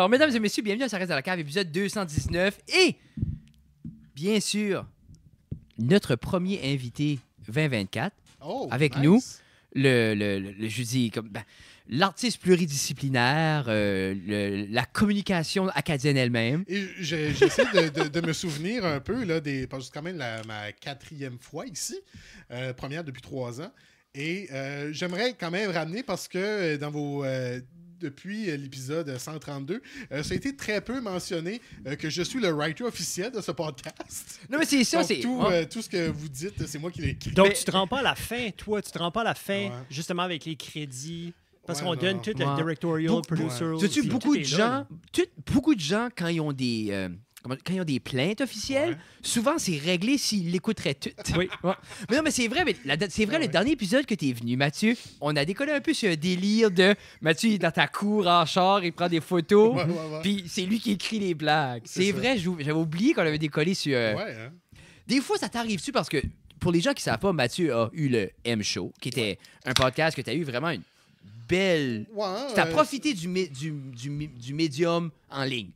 Alors, mesdames et messieurs, bienvenue à Ça reste la cave, épisode 219. Et, bien sûr, notre premier invité 2024 oh, avec nous, le, le, comme, ben, l'artiste pluridisciplinaire, euh, la communication acadienne elle-même. J'essaie de, me souvenir un peu, là, des, parce que c'est quand même ma quatrième fois ici, euh, première depuis trois ans. Et euh, j'aimerais quand même ramener parce que dans vos depuis euh, l'épisode 132. Euh, ça a été très peu mentionné euh, que je suis le writer officiel de ce podcast. Non, mais c'est ça, c'est. Tout, tout ce que vous dites, c'est moi qui l'ai écrit. Donc, tu tu te rends pas à la fin, toi, tu te rends pas à la fin, justement, avec les crédits. Parce qu'on donne tout le directorial, producer. Beaucoup de gens, beaucoup de gens, quand ils ont des quand ils ont des plaintes officielles, souvent c'est réglé s'ils l'écouteraient toutes. Oui. Mais non, mais c'est vrai, mais c'est vrai, ah le dernier épisode que tu es venu, Mathieu, on a décollé un peu sur un délire de Mathieu est dans ta cour en char, il prend des photos, puis c'est lui qui écrit les blagues. C'est vrai, j'avais oublié qu'on avait décollé sur. Euh, hein. Des fois, ça t'arrive-tu parce que pour les gens qui ne savent pas, Mathieu a eu le M-Show, qui était un podcast que tu as eu vraiment une belle. Hein, tu as profité du, du, du médium en ligne.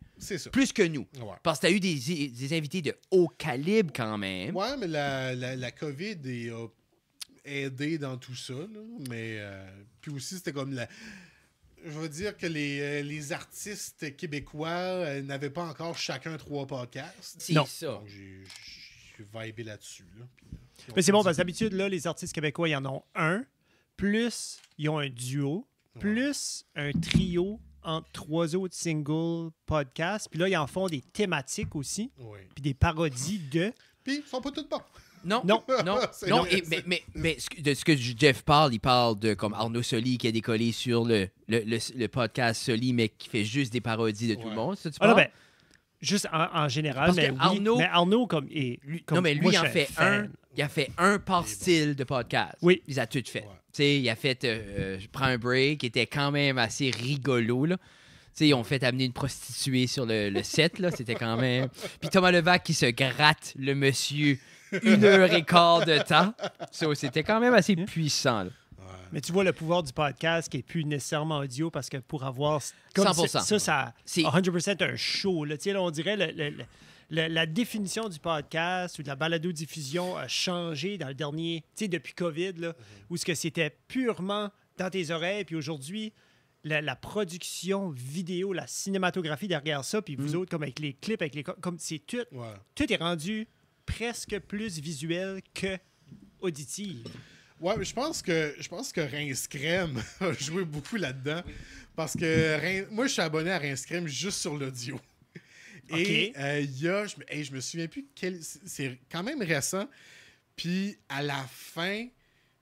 Plus que nous. Parce que tu as eu des, invités de haut calibre quand même. Ouais, mais la, COVID a aidé dans tout ça. Mais euh, puis aussi, c'était comme la je veux dire que les, euh, artistes québécois euh, n'avaient pas encore chacun trois podcasts. C'est ça. Donc, j'ai vibe là-dessus. Mais c'est bon, parce d'habitude, là, les artistes québécois, y en ont un, plus ils ont un duo, plus un trio entre trois autres singles podcasts. Puis là, ils en font des thématiques aussi. Puis des parodies de. Puis ils sont pas toutes bons. Non, non, non. non mais, mais, ce que, de ce que Jeff parle, il parle de comme Arnaud Soli qui a décollé sur le, le, podcast Soli, mais qui fait juste des parodies de tout le monde. tu ah ben, Juste en, général, mais, Arnaud- Arnaud, comme, et, Non, mais lui, il fait Il a fait un par eh ben. style de podcast. Oui. Il a tout fait. Tu sais, il a fait euh, euh, Je prends un break, qui était quand même assez rigolo, là. Tu sais, ils ont fait amener une prostituée sur le, set, là. C'était quand même. Puis Thomas Levac qui se gratte le monsieur une heure et quart de temps. Ça, c'était quand même assez puissant, là. Mais tu vois le pouvoir du podcast qui n'est plus nécessairement audio parce que pour avoir. 100%. Ça, ça, c'est 100% un show. Là. on dirait que la, définition du podcast ou de la balado-diffusion a changé dans le dernier, tu depuis COVID, là, mhm. où ce que c'était purement dans tes oreilles. Puis aujourd'hui, la, production vidéo, la cinématographie derrière ça, puis vous mhm. autres, comme avec les clips, avec les... Comme c'est tout... Tout est rendu presque plus visuel que auditif Ouais, je pense que je pense que Rince Crème a joué beaucoup là-dedans. Parce que moi, je suis abonné à Rince juste sur l'audio. Et euh, il y a, je, me souviens plus quel. C'est quand même récent. Puis à la fin,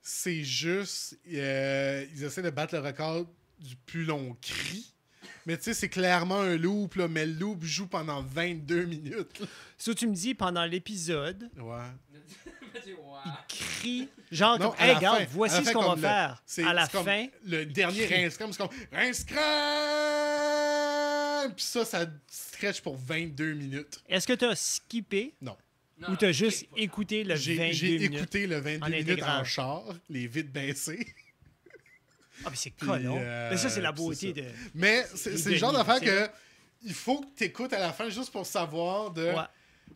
c'est juste. Euh, ils essaient de battre le record du plus long cri. Mais tu sais, c'est clairement un loop, mais le loop joue pendant 22 minutes. Ça, tu me dis pendant l'épisode. Ouais. il crie, genre, non, comme, hey, regarde, voici ce qu'on va faire. C'est à la fin. Le dernier rince comme, c'est comme, rince Puis ça, ça stretch pour 22 minutes. Est-ce que tu as skippé? Non. Ou tu as juste écouté le 22 minutes? J'ai écouté le 22 minutes en char, les vides baissées. Ah, mais c'est collant. mais ça, c'est la euh, beauté de. Mais c'est le genre d'affaire que il faut que tu écoutes à la fin juste pour savoir de. Ouais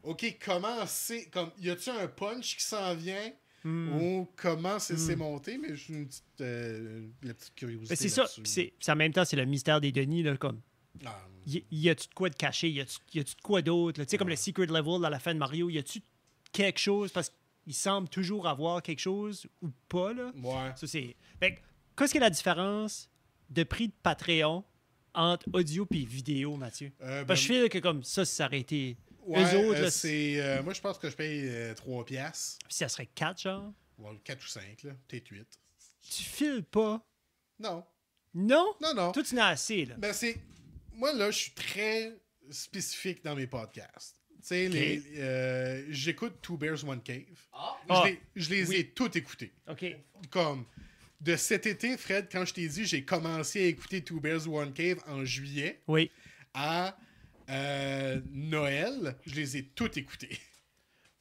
OK, comment c'est. Comme, y a-tu un punch qui s'en vient hmm. ou comment c'est hmm. monté? Mais j'ai une petite, euh, curiosité. c'est ça. Puis en même temps, c'est le mystère des Denis. Là, comme, ah. y, a-tu de quoi de caché? Y a-tu de quoi d'autre? Tu sais, comme le Secret Level à la fin de Mario, y a-tu quelque chose? Parce qu'il semble toujours avoir quelque chose ou pas. Là. Ouais. Ça, c'est. Qu'est-ce que la différence de prix de Patreon entre audio et vidéo, Mathieu? Euh, Parce que ben, je fais que comme ça, ça aurait été euh, c'est, euh, moi, je pense que je paye euh, trois 3 piastres. ça serait 4, genre. Ouais, 4 ou 5, là. Peut-être 8. Tu files pas. Non. Non? Non, non. Tout tu n'as assez, là. Ben, c'est... Moi, là, je suis très spécifique dans mes podcasts. Tu sais, les, j'écoute Two Bears, One Cave. Ah. Je, ah. les, ai toutes écoutées. OK. Comme de cet été, Fred, quand je t'ai dit, j'ai commencé à écouter Two Bears, One Cave en juillet Oui. à euh, Noël, je les ai toutes écoutées.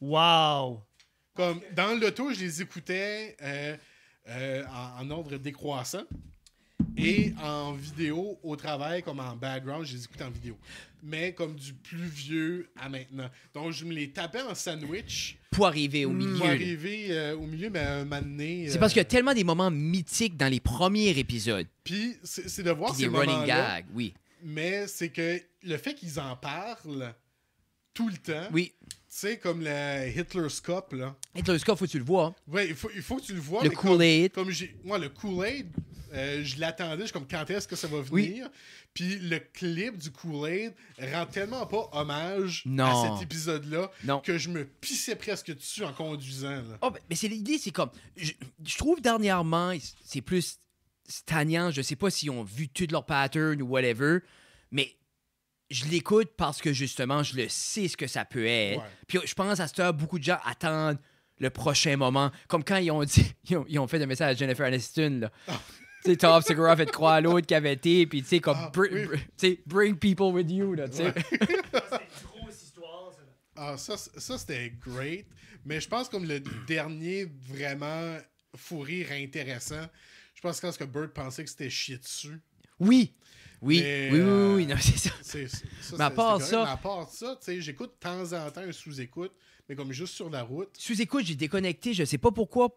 Wow! Comme dans l'auto, je les écoutais euh, euh, en, ordre décroissant. Et en vidéo, au travail, comme en background, je les écoutais en vidéo. Mais comme du plus vieux à maintenant. Donc, je me les tapais en sandwich. Pour arriver au milieu. Pour arriver au milieu, mais un moment donné... C'est parce qu'il y a tellement des moments mythiques dans les premiers épisodes. Puis, c'est de voir ces running gags, oui mais c'est que le fait qu'ils en parlent tout le temps. Oui. Tu sais, comme le Cup, là. Cup, faut que tu le vois. Oui, il faut, il faut que tu le vois. Le Kool-Aid. Comme, moi, le Kool-Aid, euh, je l'attendais, je suis comme quand est-ce que ça va venir. Puis le clip du Kool-Aid rend tellement pas hommage à cet épisode-là que je me pissais presque dessus en conduisant. Oh, mais c'est l'idée, c'est comme. je trouve dernièrement, c'est plus stagnant. Je sais pas s'ils ont vu tout leur pattern ou whatever, mais je l'écoute parce que justement, je le sais ce que ça peut être. Puis je pense à ce là beaucoup de gens attendent le prochain moment. Comme quand ils ont dit, ils ont, fait un message à Jennifer Aniston, là. Ah. Tu sais, Tom Segura fait croire à l'autre qui avait été, puis tu sais, comme, ah, bring people with you, là, tu sais. ça. ah, ça, ça c'était great, mais je pense comme le dernier vraiment fou rire intéressant, parce que Bird pensait que c'était chié dessus. Oui! Oui, oui, oui, oui, euh, non, c'est ça. mais, à part ça... mais j'écoute de temps en temps un sous-écoute, mais comme juste sur la route. Sous-écoute, j'ai déconnecté, je sais pas pourquoi.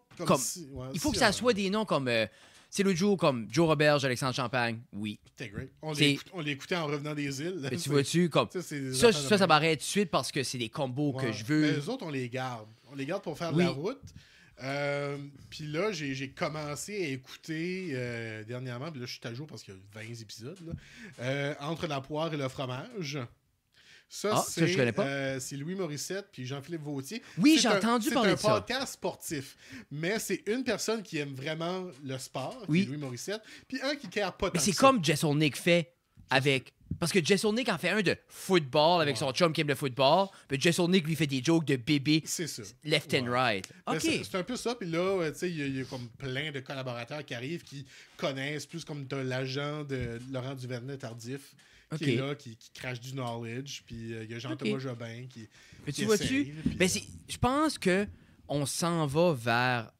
il faut que ça soit des noms comme. Euh, c'est le Joe, comme Joe Roberge, Alexandre Champagne, oui. C'était great. On l'écoutait en revenant des îles. Mais tu vois-tu, comme. Ça, ça, m'arrête tout de suite parce que c'est des combos que je veux. Mais les autres, on les garde. On les garde pour faire de la route. Euh, puis là, j'ai commencé à écouter euh, dernièrement, puis là, je suis à jour parce qu'il y a 20 épisodes, euh, Entre la poire et le fromage. Ça, ah, c'est, Louis Morissette puis Jean-Philippe Vautier. Oui, j'ai entendu parler de ça. C'est un podcast sportif, mais c'est une personne qui aime vraiment le sport, Louis Morissette, puis un qui ne pas Mais c'est comme Jason Nick fait. Parce que Jason Nick en fait un de football avec son chum qui aime le football, puis Jason Nick lui fait des jokes de bébé left and right. C'est un peu ça. Puis là, il y, a comme plein de collaborateurs qui arrivent qui connaissent plus comme de l'agent de Laurent Duvernay tardif. qui est là, qui, crache du knowledge. Puis euh, il y a Jean-Thomas Jobin qui. Mais tu vois-tu? Ben, euh, je pense que on s'en va vers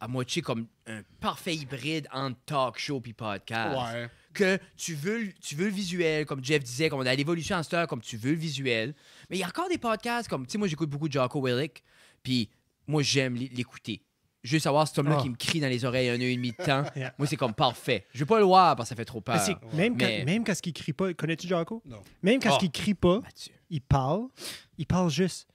à moitié comme un parfait hybride entre talk show puis podcast. Ouais que tu veux, tu veux le visuel, comme Jeff disait, comme on a l'évolution en star, comme tu veux le visuel. Mais il y a encore des podcasts comme, tu sais, moi j'écoute beaucoup Jocko Willick, puis moi j'aime l'écouter. Je veux savoir cet homme-là ah. qui me crie dans les oreilles un an et demi de temps. Moi, c'est comme parfait. Je veux pas le voir parce que ça fait trop peur. même, quand, même ce qu'il crie pas, connais-tu Jocko? Non. Même quand ce ah. qu'il crie pas, il parle, il parle juste.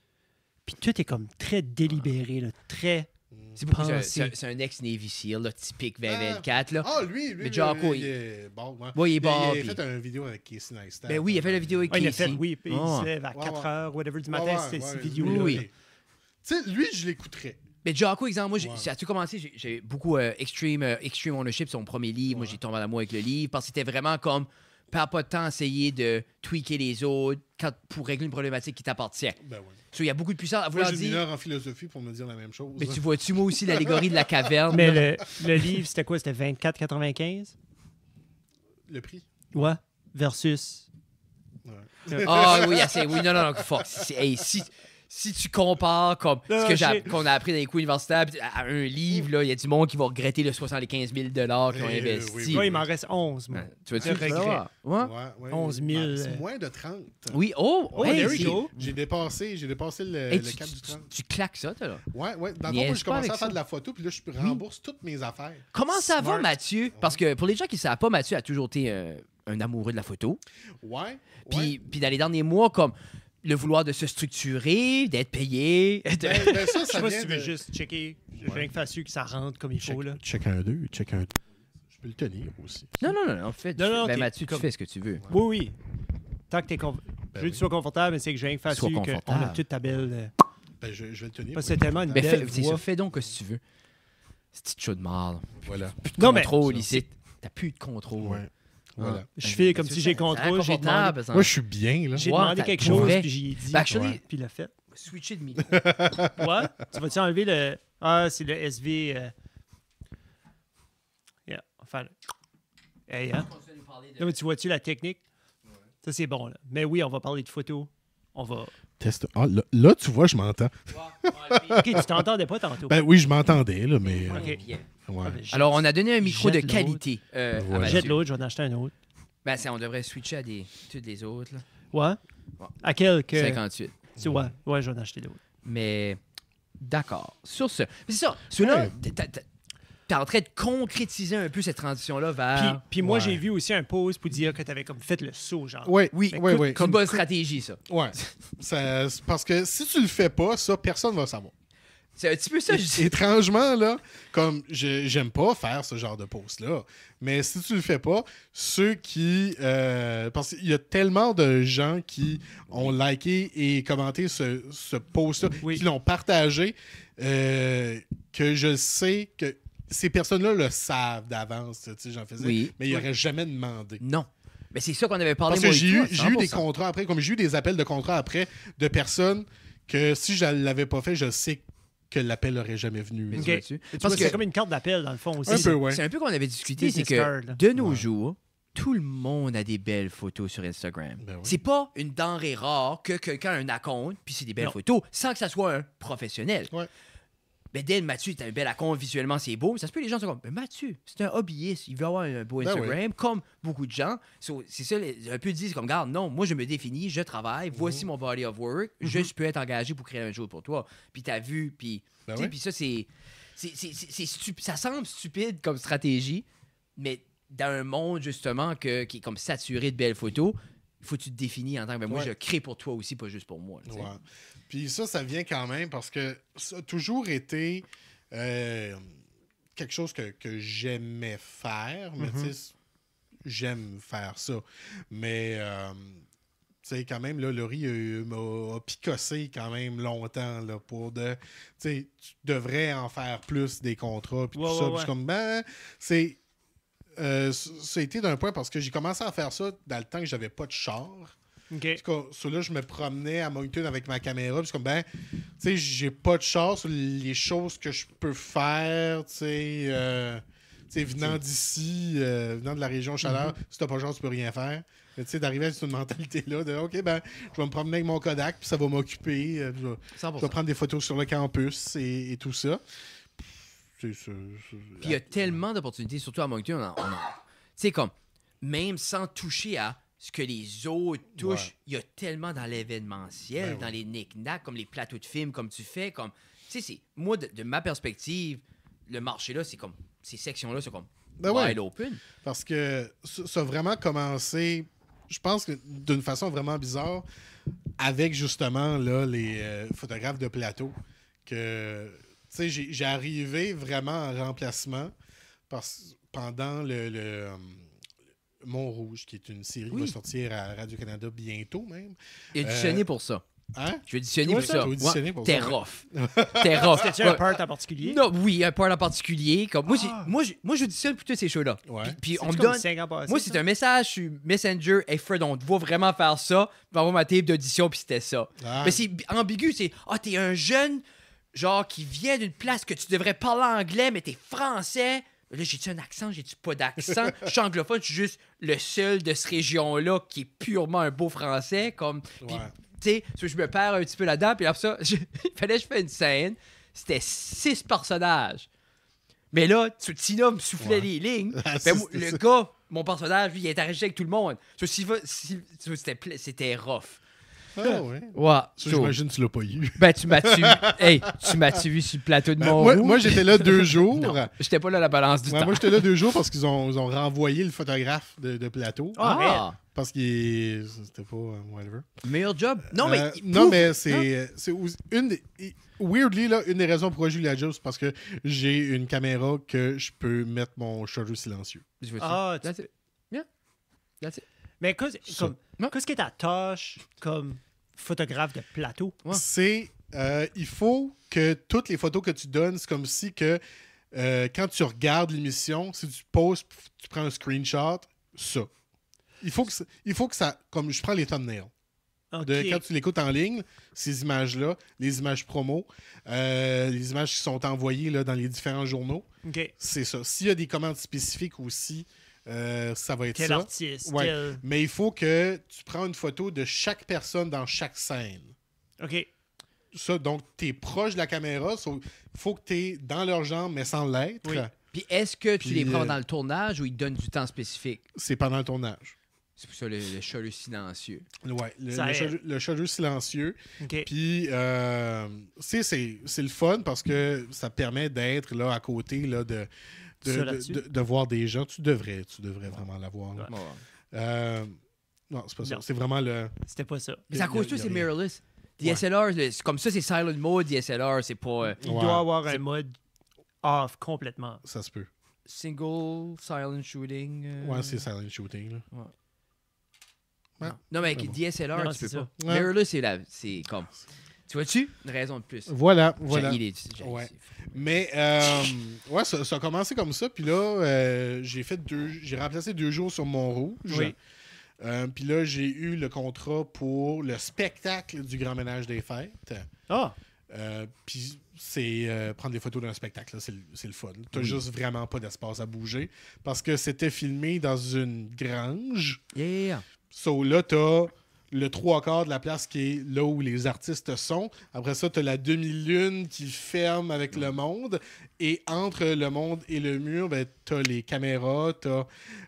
Puis tout est comme très délibéré, très c'est un ex-Navy SEAL, là, typique 2024. Ah. Là. Ah, lui, lui. Mais il, est bon. Oui, il est bon. Hein. Il, a fait une vidéo avec Casey Neistat. Ben oui, il a fait la euh, vidéo avec Casey. Il a fait, oui, il ah. se lève à 4h, whatever, du matin, c'est cette vidéo-là. Tu sais, lui, je l'écouterais. Mais Jocko, exemple, moi, ça a tout commencé. J'ai beaucoup euh, Extreme, euh, Extreme Ownership, son premier livre. Moi, j'ai tombé à amour avec le livre parce que c'était vraiment comme pas pas de temps à essayer de tweaker les autres pour régler une problématique qui t'appartient. Ben il y a beaucoup de puissance à vouloir en philosophie pour me dire la même chose. Mais tu vois-tu, moi aussi, l'allégorie de la caverne. Mais le, livre, c'était quoi C'était 24,95 Le prix Ouais. Versus. Ah oh, oui, assez. Oui, non, non, non, fuck. Hey, si tu compares comme ce que qu'on a appris dans les cours universitaires à un livre, il y a du monde qui va regretter le 75 000 qu'ils ont investis. Euh, investi. Moi, il m'en reste 11. Moi. Tu veux dire regret? Ouais. Ouais, 11 000. C'est moins de 30. Oui, oh, oh J'ai dépassé, j'ai dépassé le, cap du 30. Tu, tu, claques ça, toi, là? Oui, ouais. Dans le fond, je commence à faire de la photo, puis là, je hum. rembourse toutes mes affaires. Comment ça va, Mathieu? Parce que pour les gens qui ne savent pas, Mathieu a toujours été. un amoureux de la photo. Ouais. Puis, puis dans les derniers mois, comme le vouloir de se structurer, d'être payé. Ben, de... Ben, ça, ça je si tu veux juste checker. Je de que que ça rentre comme il faut. Là. Check un deux, check un Je peux le tenir aussi. Non, non, non. En fait, tu... Mathieu, tu fais ce que tu veux. Oui, oui. Tant que tu es ben je que tu sois confortable, c'est que je rien que qu'on ah, a toute ta belle. Euh, ben, je, vais le tenir. c'est tellement une belle. Fais, donc ce que tu veux. C'est chaud de mal. Voilà. Plus de contrôle ici. T'as plus de contrôle. Je ben, fais comme si j'ai contrôle. J'ai Moi, je suis bien. là. J'ai demandé quelque chose, puis j'ai dit. Ben, puis il l'a fait. Switcher de micro. Quoi Tu vas-tu enlever le. Ah, c'est le SV. Euh, yeah, enfin. Hey, hein? Non, tu vois-tu la technique? Ça, c'est bon, là. Mais oui, on va parler de photos. On va. Teste. Ah, là, tu vois, je m'entends. ok, tu t'entendais pas tantôt. Ben oui, je m'entendais, là, mais. Ah, Alors, on a donné un micro de qualité. Euh, ah, Jette l'autre, je vais en acheter un autre. Ben, on devrait switcher à des, toutes les autres. Ouais. À quelques... 58. Ouais, ouais, je vais en acheter l'autre. Mais d'accord. Sur ce, mais c'est ça. Celui-là, en train de concrétiser un peu cette transition-là vers puis moi, j'ai vu aussi un pause pour dire que t'avais comme fait le saut, genre. Oui, ben, oui, oui, oui. Comme bonne stratégie, ça. Ouais. Ça- parce que si tu le fais pas, ça, personne va savoir. C'est un petit peu ça, je dis. Étrangement, là, comme j'aime pas faire ce genre de post-là, mais si tu le fais pas, ceux qui. Euh, parce qu'il y a tellement de gens qui ont liké et commenté ce, post-là, qui l'ont partagé, euh, que je sais que ces personnes-là le savent d'avance, j'en faisais, mais ils n'auraient jamais demandé. Non. Mais c'est ça qu'on avait parlé. Parce que j'ai eu, des contrats après, comme j'ai eu des appels de contrats après de personnes que si je ne l'avais pas fait, je sais que l'appel n'aurait jamais venu. c'est comme une carte d'appel, dans le fond aussi. Un peu, C'est un peu qu'on avait discuté, c'est que de nos jours, tout le monde a des belles photos sur Instagram. Ben c'est pas une denrée rare que quelqu'un a un compte, puis c'est des belles photos, sans que ça soit un professionnel. Dan, Mathieu, il un bel con visuellement, c'est beau. ça se peut, les gens sont comme, mais Mathieu, c'est un hobbyiste, il veut avoir un beau ben Instagram, comme beaucoup de gens. c'est ça, un peu disent comme, garde, non, moi, je me définis, je travaille, voici mhm. mon body of work, je mhm. peux être engagé pour créer un jour pour toi. Puis t'as vu, puis. Ben puis ça, c'est. Ça semble stupide comme stratégie, mais dans un monde, justement, que, qui est comme saturé de belles photos, il faut que tu te définis en tant que ben, moi, je crée pour toi aussi, pas juste pour moi. Puis ça, ça vient quand même parce que ça a toujours été euh, quelque chose que, j'aimais faire, mais tu mm-hmm. sais, j'aime faire ça. Mais. Euh, tu sais, quand même, là, Laurie m'a picossé quand même longtemps là, pour de. Tu devrais en faire plus des contrats. Puis tout ça. je comme, ben, c'est. Euh, ça a été d'un point parce que j'ai commencé à faire ça dans le temps que j'avais pas de char. là, je me promenais à Moncton avec ma caméra. Puis comme, ben, tu sais, j'ai pas de char sur les choses que je peux faire, tu sais, euh, venant d'ici, euh, venant de la région chaleur, mhm. si si pas de char, tu peux rien faire. tu sais, d'arriver à cette mentalité-là de, OK, ben, je vais me promener avec mon Kodak, puis ça va m'occuper. je, vais prendre des photos sur le campus et tout ça. Puis il y a tellement d'opportunités, surtout à Moncton. On, sais, comme, même sans toucher à ce que les autres touchent, il y a tellement dans l'événementiel, ben dans les knick comme les plateaux de films, comme tu fais, comme... Tu sais, moi, de, ma perspective, le marché-là, c'est comme... Ces sections-là, c'est comme ben wide open. Parce que ça a vraiment commencé, je pense que d'une façon vraiment bizarre, avec justement là, les euh, photographes de plateau que tu sais, j'ai arrivé vraiment en remplacement parce, pendant le, euh, Mont Rouge, qui est une série qui va sortir à Radio-Canada bientôt même. Et euh, pour ça. Hein? Tu vais auditionner pour ça. T'es pour T'es rough. T'es rough. T'as-tu un part en particulier? Non, oui, un part en particulier. Comme, moi, je ah. moi, j'auditionne pour tous ces shows-là. Puis, on me donne. moi, c'est un message suis Messenger. Hey Fred, on te voit vraiment faire ça. Je vais ma table d'audition, puis c'était ça. Ah. Mais c'est ambigu. C'est, ah, t'es un jeune genre qui vient d'une place que tu devrais parler anglais, mais t'es français. Là, j'ai-tu un accent, j'ai-tu pas d'accent? je suis anglophone, je suis juste le seul de cette région-là qui est purement un beau français. Comme, tu sais, je me perds un petit peu là-dedans. Puis après ça, il fallait que je fasse une scène. C'était six personnages. Mais là, ce Tina me soufflait les lignes. Ah, ben, le gars, mon personnage, lui, il interagissait avec tout le monde. C'était rough. Ah, ouais. ouais J'imagine que tu l'as pas eu. Ben, tu m'as tué. hey, tu m'as sur le plateau de mon. Ben, moi, moi j'étais là deux jours. j'étais pas là la balance du temps. Moi, j'étais là deux jours parce qu'ils ont, ont, renvoyé le photographe de, plateau. Ah, ah. Parce qu'il. C'était pas. Euh, whatever. Meilleur job. Non, mais. Euh, non, mais c'est. Euh, une Weirdly, là, une des raisons pourquoi j'ai eu la job, c'est parce que j'ai une caméra que je peux mettre mon chargeur silencieux. Ah, oh, that's it. Yeah. Mais qu'est-ce qui est ta tâche comme photographe de plateau. C'est. Euh, il faut que toutes les photos que tu donnes, c'est comme si que euh, quand tu regardes l'émission, si tu poses, tu prends un screenshot, ça. Il faut que, il faut que ça. Comme je prends les thumbnails. De, quand tu l'écoutes en ligne, ces images-là, les images promo, euh, les images qui sont envoyées là, dans les différents journaux, c'est ça. S'il y a des commandes spécifiques aussi, euh, ça va être quel Artiste, Mais il faut que tu prends une photo de chaque personne dans chaque scène. OK. Ça, donc, tu es proche de la caméra. Il faut que tu es dans leur jambes, mais sans l'être. Oui. Puis est-ce que tu les prends euh, dans le tournage ou ils te donnent du temps spécifique? C'est pendant le tournage. C'est pour ça le, le silencieux. Ouais, le, chaleu silencieux. OK. Puis, euh, c'est le fun parce que ça permet d'être là à côté là, de, de, voir des gens. Tu devrais, tu devrais vraiment l'avoir. Euh, non, c'est pas ça. C'est vraiment le. C'était pas ça. Mais ça cause tout c'est mirrorless. DSLR, comme ça, c'est silent mode. DSLR, c'est pas. Euh, il doit avoir un mode off complètement. Ça se peut. Single, silent shooting. Euh, ouais, c'est silent shooting. Ouais. Non. mais DSLR, c'est ça. Mirrorless, c'est comme. Tu vois-tu? Une raison de plus. Voilà, voilà. Mais, euh, ouais, ça, a commencé comme ça. Puis là, euh, j'ai fait deux... J'ai remplacé deux jours sur mon rouge. Euh, puis là, j'ai eu le contrat pour le spectacle du Grand Ménage des Fêtes. Ah! puis c'est prendre des photos d'un spectacle. C'est le, fun. T'as juste vraiment pas d'espace à bouger parce que c'était filmé dans une grange. Yeah! So là, t'as le trois quarts de la place qui est là où les artistes sont. Après ça, tu as la demi-lune qui ferme avec le monde. Et entre le monde et le mur, ben, tu as les caméras, tu as.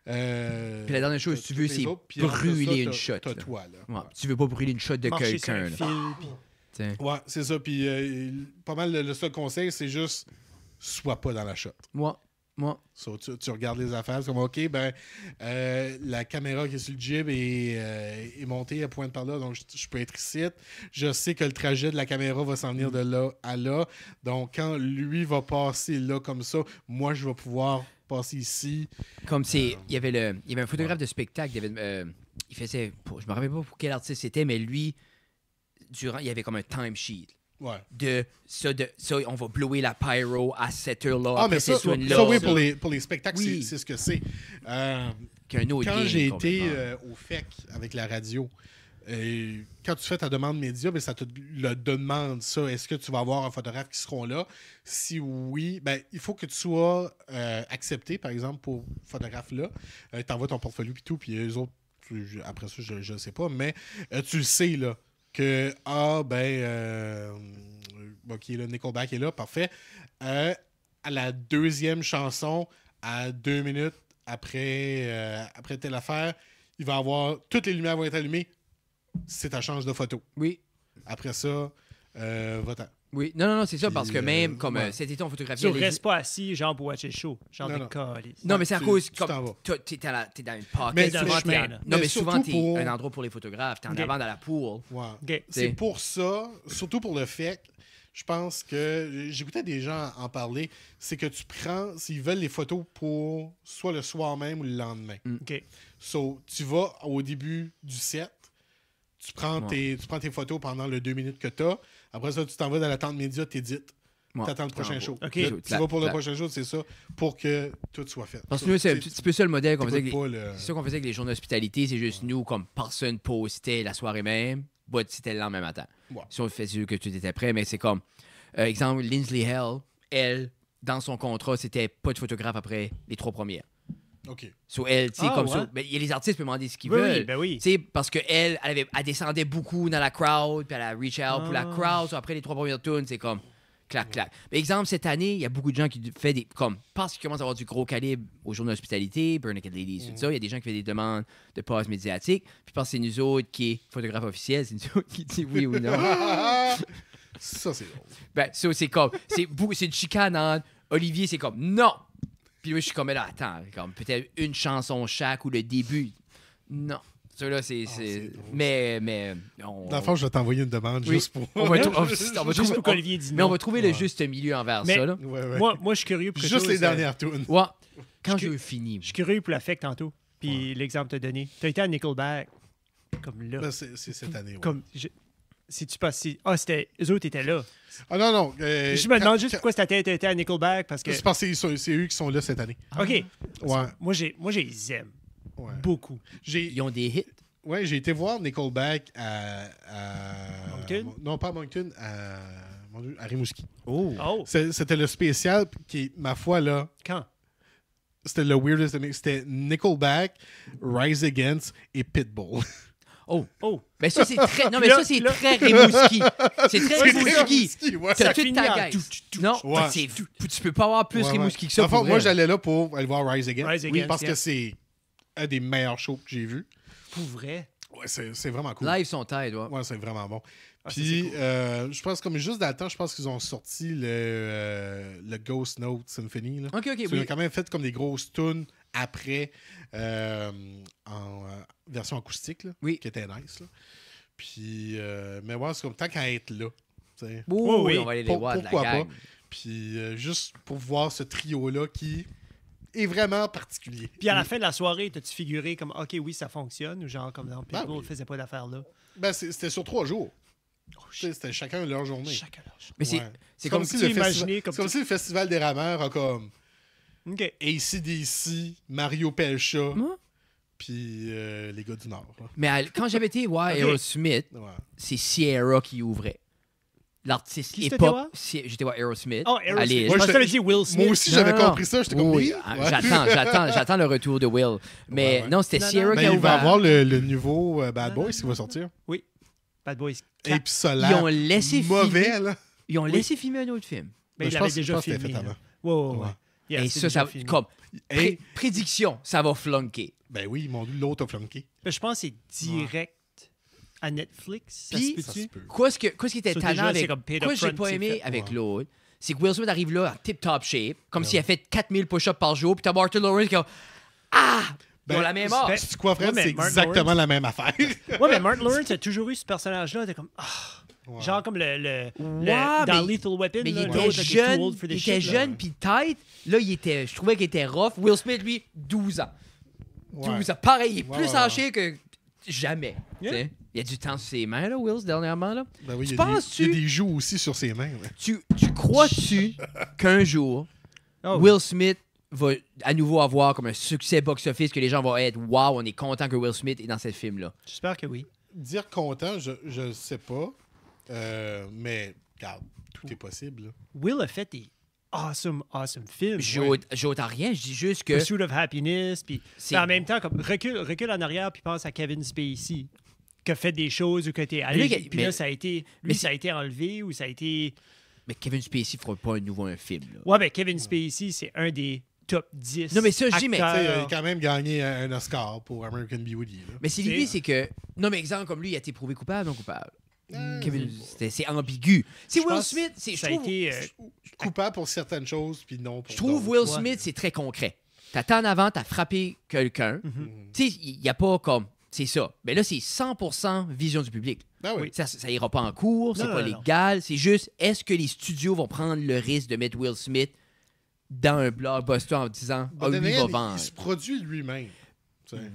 Euh, puis la dernière chose tu veux, c'est brûler une shot. toi, Tu veux pas brûler une shot de quelqu'un. Ah. Ouais, c'est ça. Puis euh, pas mal le, seul conseil, c'est juste sois pas dans la shot. Ouais. Moi. tu, regardes les affaires, comme OK, ben euh, la caméra qui est sur le jib est, euh, montée, à pointe par là, donc je, peux être ici. Je sais que le trajet de la caméra va s'en venir de là à là. Donc quand lui va passer là comme ça, moi je vais pouvoir passer ici. Comme c'est. Euh, il y avait le. un photographe de spectacle, il, faisait. je me rappelle pas pour quel artiste c'était, mais lui, durant, il y avait comme un timesheet. De, ça, de ça, on va blouer la pyro à cette heure-là. Ah, mais ça, oui, pour les, spectacles, c'est ce que c'est. Euh, quand j'ai été euh, au FEC avec la radio, euh, quand tu fais ta demande média, ben, ça te le demande ça. Est-ce que tu vas avoir un photographe qui seront là? Si oui, ben, il faut que tu sois accepté, par exemple, pour photographe-là. tu ton portfolio et tout, puis eux autres, après ça, je ne sais pas, mais tu le sais, là que ah ben euh, ok le Nickelback est là parfait euh, à la deuxième chanson à deux minutes euh, après telle affaire il va avoir toutes les lumières vont être allumées c'est ta change de photo oui après ça euh, va-t'en oui, non, non, c'est ça, parce que même comme euh, c'était ton photographe, Tu pas assis, genre, pour watcher show. Genre, non, non. non mais c'est à cause. Tu comme, t'es, dans une poche Mais souvent, non, mais, souvent, t'es un endroit pour les photographes. T'es en avant dans la pool. C'est pour ça, surtout pour le fait je pense que j'écoutais des gens en parler, c'est que tu prends, s'ils veulent les photos pour soit le soir même ou le lendemain. Mm. OK. So, tu vas au début du set, tu prends, tes, photos pendant le deux minutes que tu as, après ça, tu t'en vas dans la tente média, t'édites. Tu T'attends le prochain show. Okay. tu vas pour le prochain show, c'est ça, pour que tout soit fait. Parce que c'est un petit peu ça le modèle qu'on faisait, avec les journées d'hospitalité. C'est juste nous, comme personne postait la soirée même, but c'était le lendemain matin. Si on fait que tu étais prêt, mais c'est comme, euh, exemple, Lindsay Hell, elle, dans son contrat, c'était pas de photographe après les trois premières. OK. elle, tu sais, ah, comme ben, les artistes peuvent demander ce qu'ils veulent. Ben parce qu'elle, elle, avait, descendait beaucoup dans la crowd, puis elle a reach out pour la ah. crowd. après les trois premières tunes, c'est comme clac, clac. Par exemple, cette année, il y a beaucoup de gens qui font des. Comme, parce qu'ils commencent à avoir du gros calibre Au jour de l'hospitalité Naked Ladies, mm. ça, il y a des gens qui font des demandes de pause médiatique. Puis parce que c'est nous autres qui est photographe officiel, c'est nous autres qui dit oui ou non. ça, c'est drôle. Ben, ça, c'est comme. une chicane. Olivier, c'est comme non! Puis oui, je suis comme, là, attends, comme peut-être une chanson chaque ou le début. Non. Ceux-là, c'est. Ah, mais, mais. Dans le fond, je vais t'envoyer une demande juste pour. On va, on va juste pour Qu'Olivier dit Mais on va trouver le juste milieu envers ça. Moi, moi, je suis curieux. Pour juste les euh, dernières tunes. Quand je, veux finis. Je suis curieux pour l'affect tantôt. Puis l'exemple que tu as donné. Tu as été à Nickelback. Comme là. Ben, c'est, cette année. Comme si tu passes. Si... Ah, c'était. Eux autres étaient là. Ah non, non. Euh, je me demande juste pourquoi c'était tête à Nickelback. Parce que. C'est parce que c'est eux qui sont là cette année. Ah. OK. Ouais. Moi, j'ai, moi, aime. Ouais. Beaucoup. Ils ont des hits. Ouais, j'ai été voir Nickelback à. à... Moncton? Non, pas à Moncton, à. Mon Dieu, à Rimouski. Oh. oh. C'était le spécial qui, ma foi, là. Quand? C'était le weirdest. C'était Nickelback, Rise Against et Pitbull. oh, oh. Mais ça, c'est très. Non, mais ça, c'est très Rimouski. C'est très Rimouski. C'est toute ta gueule. Non, tu peux pas avoir plus Rimouski que ça. Enfin, moi, j'allais là pour aller voir Rise Again. Oui, parce que c'est un des meilleurs shows que j'ai vu. Pour vrai. Ouais, c'est vraiment cool. Live sont têtes, ouais. Ouais, c'est vraiment bon. Ah, Puis, euh, je pense, comme juste dans le temps, je pense qu'ils ont sorti le, euh, Ghost Note Symphony. Ok, ok, Ils ont quand même fait comme des grosses tunes après euh, en euh, version acoustique, qui était nice. Puis, euh, mais ouais, c'est comme tant qu'à être là. oui oui, Pourquoi pas? Puis juste pour voir ce trio-là qui est vraiment particulier. Puis à la fin de la soirée, t'as-tu figuré comme OK, oui, ça fonctionne ou genre comme dans ne ben faisait pas d'affaires là? Ben, c'était sur trois jours. Oh, c'était chacun leur journée. Mais c'est comme, si, le festival, si le festival des rameurs a comme OK. ACDC, Mario Pelcha, puis euh, les gars du Nord. Mais quand j'avais été voir Aerosmith, c'est Sierra qui ouvrait. L'artiste c'est J'étais voir Aerosmith. Oh, Aerosmith. Moi, je dit Will Smith. Moi aussi, j'avais compris ça. J'étais comme, Oui, ah, J'attends, j'attends, j'attends le retour de Will. Mais non, c'était Sierra qui Mais a il va avoir le, nouveau euh, Bad Boys qui va sortir. Oui, Bad Boys. Et puis Ils ont laissé mauvais, filmer. là. Ils ont laissé filmer un autre film. Mais il je pense- déjà filmé. ouais. Ouais et ça, ça va. comme prédiction, ça va flunker. Ben oui, dit l'autre a flunké. Ben, je pense que c'est direct à Netflix. Puis, quoi ce que quoi ce qui était so, avec quoi j'ai pas aimé avec l'autre, c'est que Will Smith arrive là en tip top shape, comme s'il a fait 4000 push-ups par jour, puis t'as Martin Lawrence qui a ah ben, la même mort. Tu c'est exactement la même affaire. ouais, mais Martin Lawrence a toujours eu ce personnage-là. T'es comme, ah, Genre comme le, dans Lethal Weapon, il était jeune, il était jeune puis tight. Là, il était, je trouvais qu'il était rough. Will Smith, lui, 12 ans. 12 ans. Pareil, il est plus âgé que jamais. Il y a du temps sur ses mains, là, Will dernièrement. Là. Ben tu il, penses des, tu... des joues aussi sur ses mains. Tu, tu crois-tu qu'un jour, oh. Will Smith va à nouveau avoir comme un succès box-office, que les gens vont être « Wow, on est content que Will Smith est dans ce film-là » J'espère que oui. Dire content, je ne sais pas. Euh, mais, tout est possible. Will a fait des awesome, awesome films. Ouais. rien, je dis juste que. Pursuit of Happiness, puis en même temps, comme recule, recule en arrière, puis pense à Kevin Spacey, qui a fait des choses ou que t'es lui, puis ça a été, mais lui, ça a été enlevé ou ça a été. mais Kevin Spacey fera pas à nouveau un film. Ouais, mais Kevin Spacey, c'est un des top 10. Non, mais ça, je dis, mais- il a quand même gagné un Oscar pour American Beauty. là. Mais c'est l'idée, c'est que. Non, mais exemple, comme lui, il a été prouvé coupable, non coupable. Mm. c'est ambigu. si Will Smith. Je ça été euh, coupable pour certaines choses, puis non Je trouve Will Smith, c'est très concret. T'attends en avant, t'as frappé quelqu'un. Mm-hmm. Tu sais, il n'y a pas comme. C'est ça. Mais là, c'est 100% vision du public. Ben ça, ça ira pas en cours, c'est pas légal. C'est juste, est-ce que les studios vont prendre le risque de mettre Will Smith dans un blockbuster en disant oh, va vendre. Il se produit lui-même.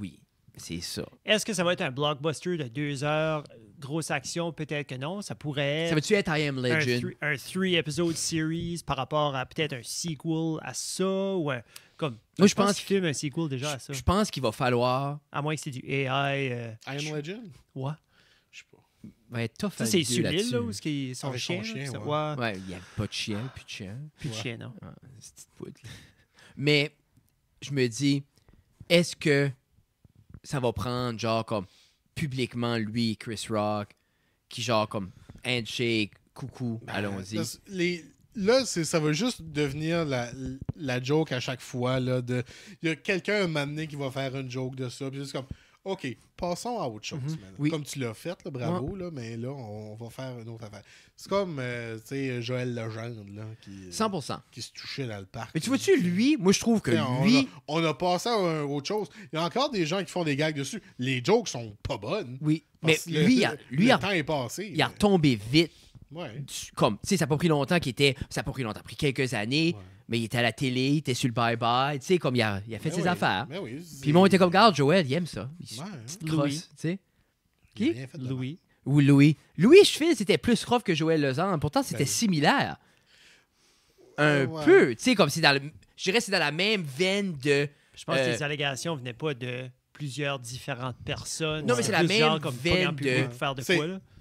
Oui, c'est ça. Est-ce que ça va être un blockbuster de deux heures grosse action, peut-être que non. Ça pourrait être. Ça veut-tu être I Am Legend? Un, three-episode series par rapport à peut-être un sequel à ça ou un. Comme, Moi, je pense qu'il un sequel déjà à ça. Je pense qu'il va falloir. À moins que c'est du AI. Euh, I Am Legend? Ouais. Je sais pas. Ben, tough ça, c'est subtil, là, où qu'ils sont chien. chien ouais. ouais. ouais, il n'y a pas de chien, plus de chien. Plus de chien, non. Ah, petite Mais je me dis, est-ce que ça va prendre, genre, comme publiquement, lui Chris Rock, qui genre comme handshake, coucou, ben, allons-y. là là, ça va juste devenir la, la, joke à chaque fois. Là, de, il y a quelqu'un moment m'amener qui va faire une joke de ça. Puis juste comme, OK, passons à autre chose. Mhm. Comme tu l'as fait, bravo, mais là, on va faire une autre affaire. C'est comme euh, sais, Joël Legendre là, qui, 100%. Euh, qui se touchait dans le parc. Mais tu vois-tu, lui, moi je trouve que lui. on a, passé à autre chose. Il y a encore des gens qui font des gags dessus. Les jokes sont pas bonnes. Oui, mais lui, le temps est passé. Il a tombé vite comme, tu sais, ça n'a pas pris longtemps qu'il était. Ça n'a pas pris longtemps, pris quelques années, mais il était à la télé, il était sur le bye-bye, tu sais, comme il a, a fait ben ses affaires. Ben Puis moi, était comme, garde Joël, il aime ça. Hein. petite crosse, tu sais. Qui Louis. Ou Louis. Louis fais c'était plus rough que Joël Lezan. Pourtant, ben c'était similaire. Un peu, tu sais, comme si dans Je dirais c'est dans la même veine de. Je pense que les euh, allégations venaient pas de plusieurs différentes personnes. Non, mais c'est la même veine de. faire de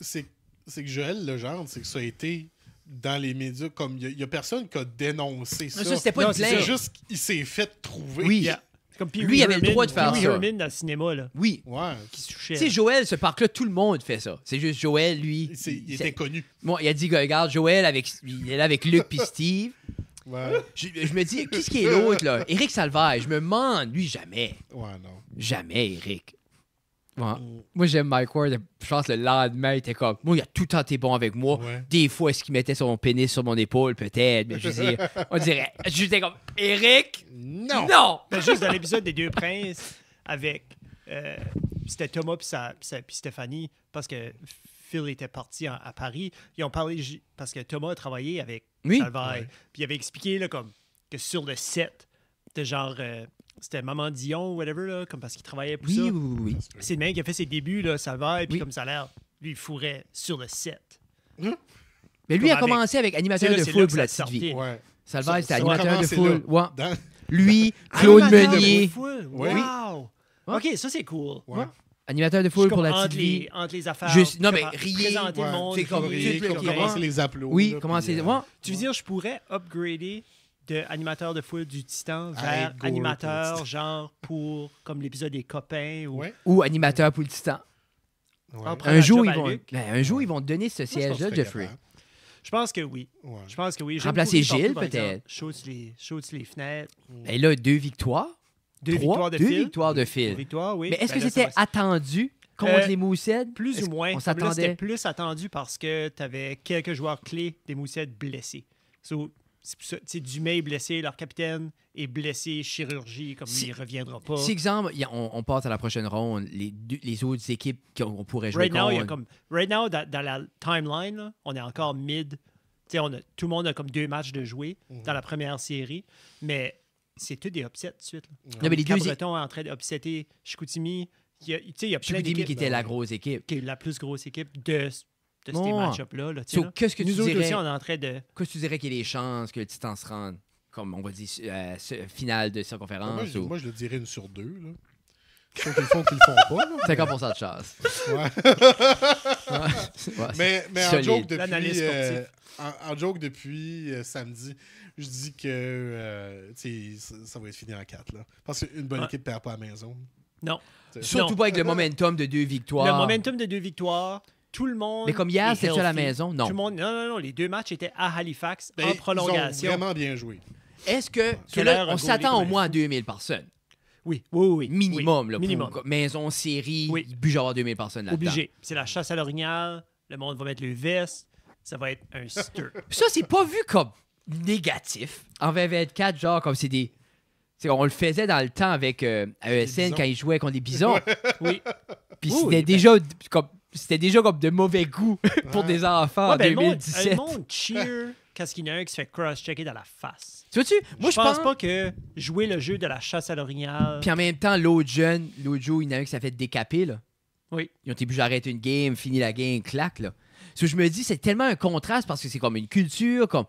C'est c'est que Joël Legendre, c'est que ça a été dans les médias comme il n'y a, personne qui a dénoncé ça. ça c'était pas C'est juste qu'il s'est fait trouver. Oui. Comme lui, il avait le droit de faire ça. dans le cinéma, là. Oui. Qui se touchait. Tu sais, Joël, ce parc-là, tout le monde fait ça. C'est juste Joël, lui. il était connu. il a dit, regarde, Joël, avec, il est là avec Luc et Steve. Je, me dis, qu'est-ce qui est l'autre, là? Éric Salvaire, je me demande, lui, jamais. Ouais, non. Jamais, Éric. Moi, j'aime Mike Ward. Je pense le lendemain, il était comme Moi, il a tout le temps été bon avec moi. Des fois, est-ce qu'il mettait son pénis sur mon épaule Peut-être. Mais je dis, on dirait J'étais comme Eric Non Non ben, Juste dans l'épisode des Deux Princes, avec. Euh, c'était Thomas puis Stéphanie, parce que Phil était parti à Paris. Ils ont parlé. Parce que Thomas a travaillé avec oui. Puis il avait expliqué, là, comme, que sur le set, de genre. Euh, c'était Maman Dion ou whatever, là, comme parce qu'il travaillait pour ça. Oui, oui, oui. C'est le même qui a fait ses débuts, là, ça va, et puis comme ça a l'air, lui, il fourrait sur le set. Hein? Mais lui, a commencé avec animateur de foule pour la petite vie. va c'était animateur de foule. Ouais. Lui, Claude Meunier. Oui. Wow! OK, ça, c'est cool. Animateur de foule pour la petite entre les affaires. non, mais riez. Présenter le monde. C'est comme commencer les applaudissements Oui, euh, Tu veux dire, je pourrais upgrader de animateur de foule du Titan vers animateur genre pour comme l'épisode des copains ou, animateur pour le Titan. Un, jour, ils vont, ben, un jour, ils vont donner ce siège-là, Jeffrey. Je pense que oui. Je pense que oui. Remplacer Gilles, peut-être. Chaud les, les, fenêtres. Et là, deux victoires. Deux victoires de deux fil. Mais est-ce ben que c'était attendu contre euh, les Moussettes Plus ou moins. On s'attendait. plus attendu parce que tu avais quelques joueurs clés des Moussettes blessés. C'est pour ça, Dumais est blessé, leur capitaine est blessé, chirurgie, comme il reviendra pas. Si, exemple, on, passe à la prochaine ronde, les, les autres équipes qu'on pourrait jouer contre. comme, right now, dans, la timeline, on est encore mid. On a, tout le monde a comme deux matchs de jouer mhm. dans la première série, mais c'est tout des upsets de suite. Non, mais les deux Breton est en train d'upsetter Chikutimi. tu sais il y a plein qui était la grosse équipe. Qui est la plus grosse équipe de de ces match up là qu'est-ce que tu dirais? Qu'est-ce que tu dirais qu'il y a des chances que le Titan se rende, comme on va dire, euh, finale de circonférence? Ah, moi, je, moi, je le dirais une sur deux. Là. Ceux qu'ils le font, qu'ils le font pas. 50% de chance. mais, euh, en, joke depuis, en, joke depuis, samedi, je dis que euh, ça, va être fini en 4. Parce qu'une bonne équipe ne perd pas à la maison. Non. Surtout pas avec le momentum de deux victoires. Le momentum de deux victoires tout le monde. Mais comme hier, c'était sur la maison, non. Tout le monde, non, non, non. Les deux matchs étaient à Halifax en ben, prolongation. Ils vraiment bien joué. Est-ce que, on s'attend au moins à 2000 personnes? Oui, oui, oui. Minimum, le Minimum. maison, série, oui. il avoir 2000 personnes là-dedans. Obligé. C'est la chasse à l'orignal. Le monde va mettre le vest, Ça va être un stir. ça, c'est pas vu comme négatif. En 2024, genre, comme c'est des. on le faisait dans le temps avec euh, AESN quand ils jouaient contre les bisons. oui. Puis c'était déjà ben. comme c'était déjà comme de mauvais goût pour des enfants en 2017. Un ben, monde, cheer y a un qui se fait cross-checker dans la face. Tu vois-tu? Moi, je pense, pas que jouer le jeu de la chasse à l'orignal. Puis en même temps, l'autre jeune, l'autre il y en a un qui s'est fait décaper, là. Oui. Ils ont été obligés d'arrêter une game, fini la game, claque, là. je me dis, c'est tellement un contraste parce que c'est comme une culture, comme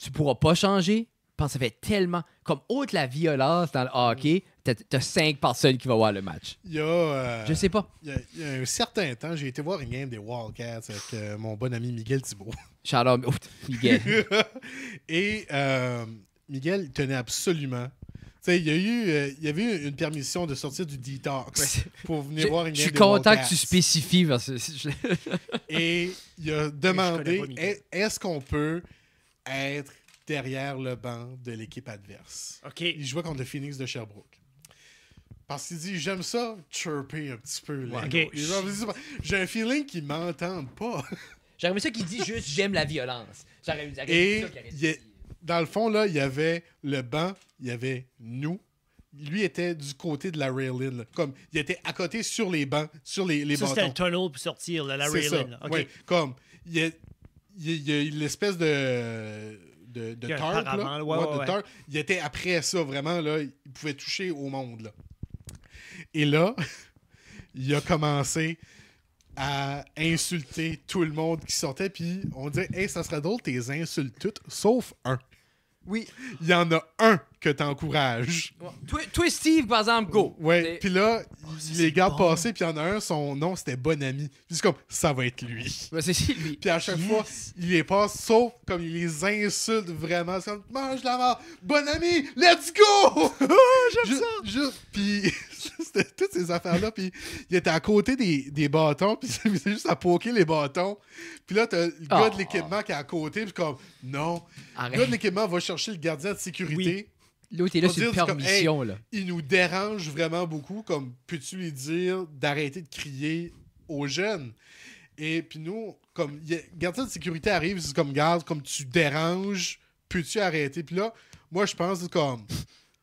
tu pourras pas changer. pense que ça fait tellement. Comme autre la violence dans le hockey, t'as cinq personnes qui vont voir le match. Il y euh, je sais pas. Il y, a, un certain temps, j'ai été voir une game des Wildcats avec euh, mon bon ami Miguel Thibault. Shalom, oh, Miguel. Et euh, Miguel tenait absolument. il y a eu, il y avait une permission de sortir du detox pour venir voir une game. des Je suis content que tu spécifies. Et il a demandé est-ce qu'on peut être derrière le banc de l'équipe adverse. OK. Il jouait contre le Phoenix de Sherbrooke. Parce qu'il dit, j'aime ça, chirper un petit peu. Là. J'ai un feeling qu'il m'entend pas. J'aurais aimé ça qu'il dit juste, j'aime la violence. et Dans le fond, là, il y avait le banc, il y avait nous. Lui était du côté de la rail-in. Comme, il était à côté sur les bancs, sur les, les ça, c'était un tunnel pour sortir, la rail-in. comme, il y a, l'espèce de de, tarp, de tarp. Il était après ça, vraiment, là. Il pouvait toucher au monde, là. Et là, il a commencé à insulter tout le monde qui sortait. Puis on dit Hey, ça serait drôle, t'es insultes toutes, sauf un. Oui. Il y en a un que t'encourages. Toi, Steve, par exemple, go. Ouais, puis là, oh, les gars passés puis il y en a un, son nom, c'était Bon Ami. Puis c'est comme, ça va être lui. Ben, c'est lui. Puis à chaque fois, il les passe, sauf comme il les insulte vraiment. C'est comme, mange la mort, Bon Ami, let's go! Oh, j'aime ça! puis c'était toutes ces affaires-là, puis il était à côté des, des bâtons, puis il s'est juste à poker les bâtons. Puis là, t'as le gars de ah. l'équipement qui est à côté, puis comme, non. Le gars de l'équipement va chercher le gardien de sécurité. L'autre là, c'est une permission. là. Il nous dérange vraiment beaucoup. Comme peux-tu lui dire d'arrêter de crier aux jeunes? Et puis nous, comme gardien de sécurité arrive, c'est comme garde, comme tu déranges, peux-tu arrêter? Puis là, moi je pense comme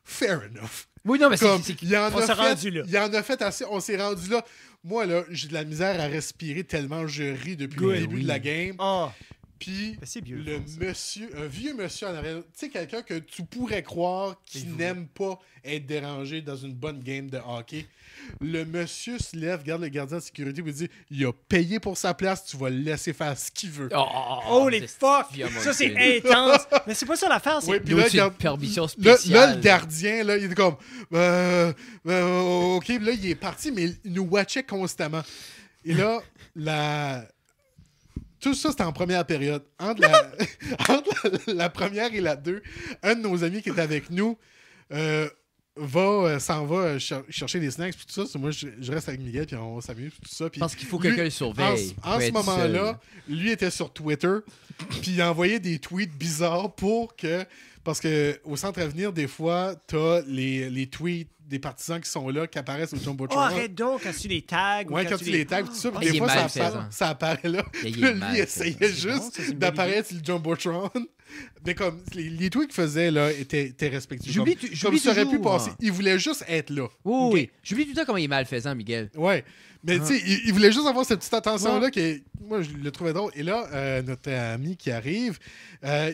fair enough. Oui, non, mais c'est qu'il en on s'est rendu là. en a fait assez, on s'est rendu là. Moi, là, j'ai de la misère à respirer tellement je ris depuis le début de la game. Ah. Puis le monsieur, un vieux monsieur en arrière, tu sais, quelqu'un que tu pourrais croire qui n'aime pas être dérangé dans une bonne game de hockey. Le monsieur se lève, regarde le gardien de sécurité vous dit Il a payé pour sa place, tu vas le laisser faire ce qu'il veut. Oh, oh les fuck Ça, c'est intense Mais c'est pas ça l'affaire, c'est une permission spéciale. Là, le gardien, là, il est comme euh, euh, Ok, là, il est parti, mais il nous watchait constamment. Et là, la tout ça, c'était en première période. Entre, la, première et la deux, un de nos amis qui est avec nous euh, va, euh, s'en va euh, chercher des snacks, puis tout ça. Moi, je, reste avec Miguel, puis on s'amuse, tout ça. Parce qu'il faut que quelqu'un surveille. En, en ce moment-là, lui était sur Twitter, puis il envoyait des tweets bizarres pour que parce que au centre avenir, des fois, t'as les, les tweets des partisans qui sont là, qui apparaissent au Jumbotron. Oh, arrête donc, quand tu les tags. Ouais, quand, tu les, tags, tout ça. Ah, des fois, ça, ça. apparaît là. Il lui, il essayait juste d'apparaître le Jumbotron. Mais comme les, tweets qu'il faisait là étaient, respectueux. comme, aurait pu passer. Il voulait juste être là. oui Oui, J'oublie tout le temps comment il est malfaisant, Miguel. Ouais. Mais ah. tu sais, il, voulait juste avoir cette petite attention-là que moi, je le trouvais drôle. Et là, euh, notre ami qui arrive, euh,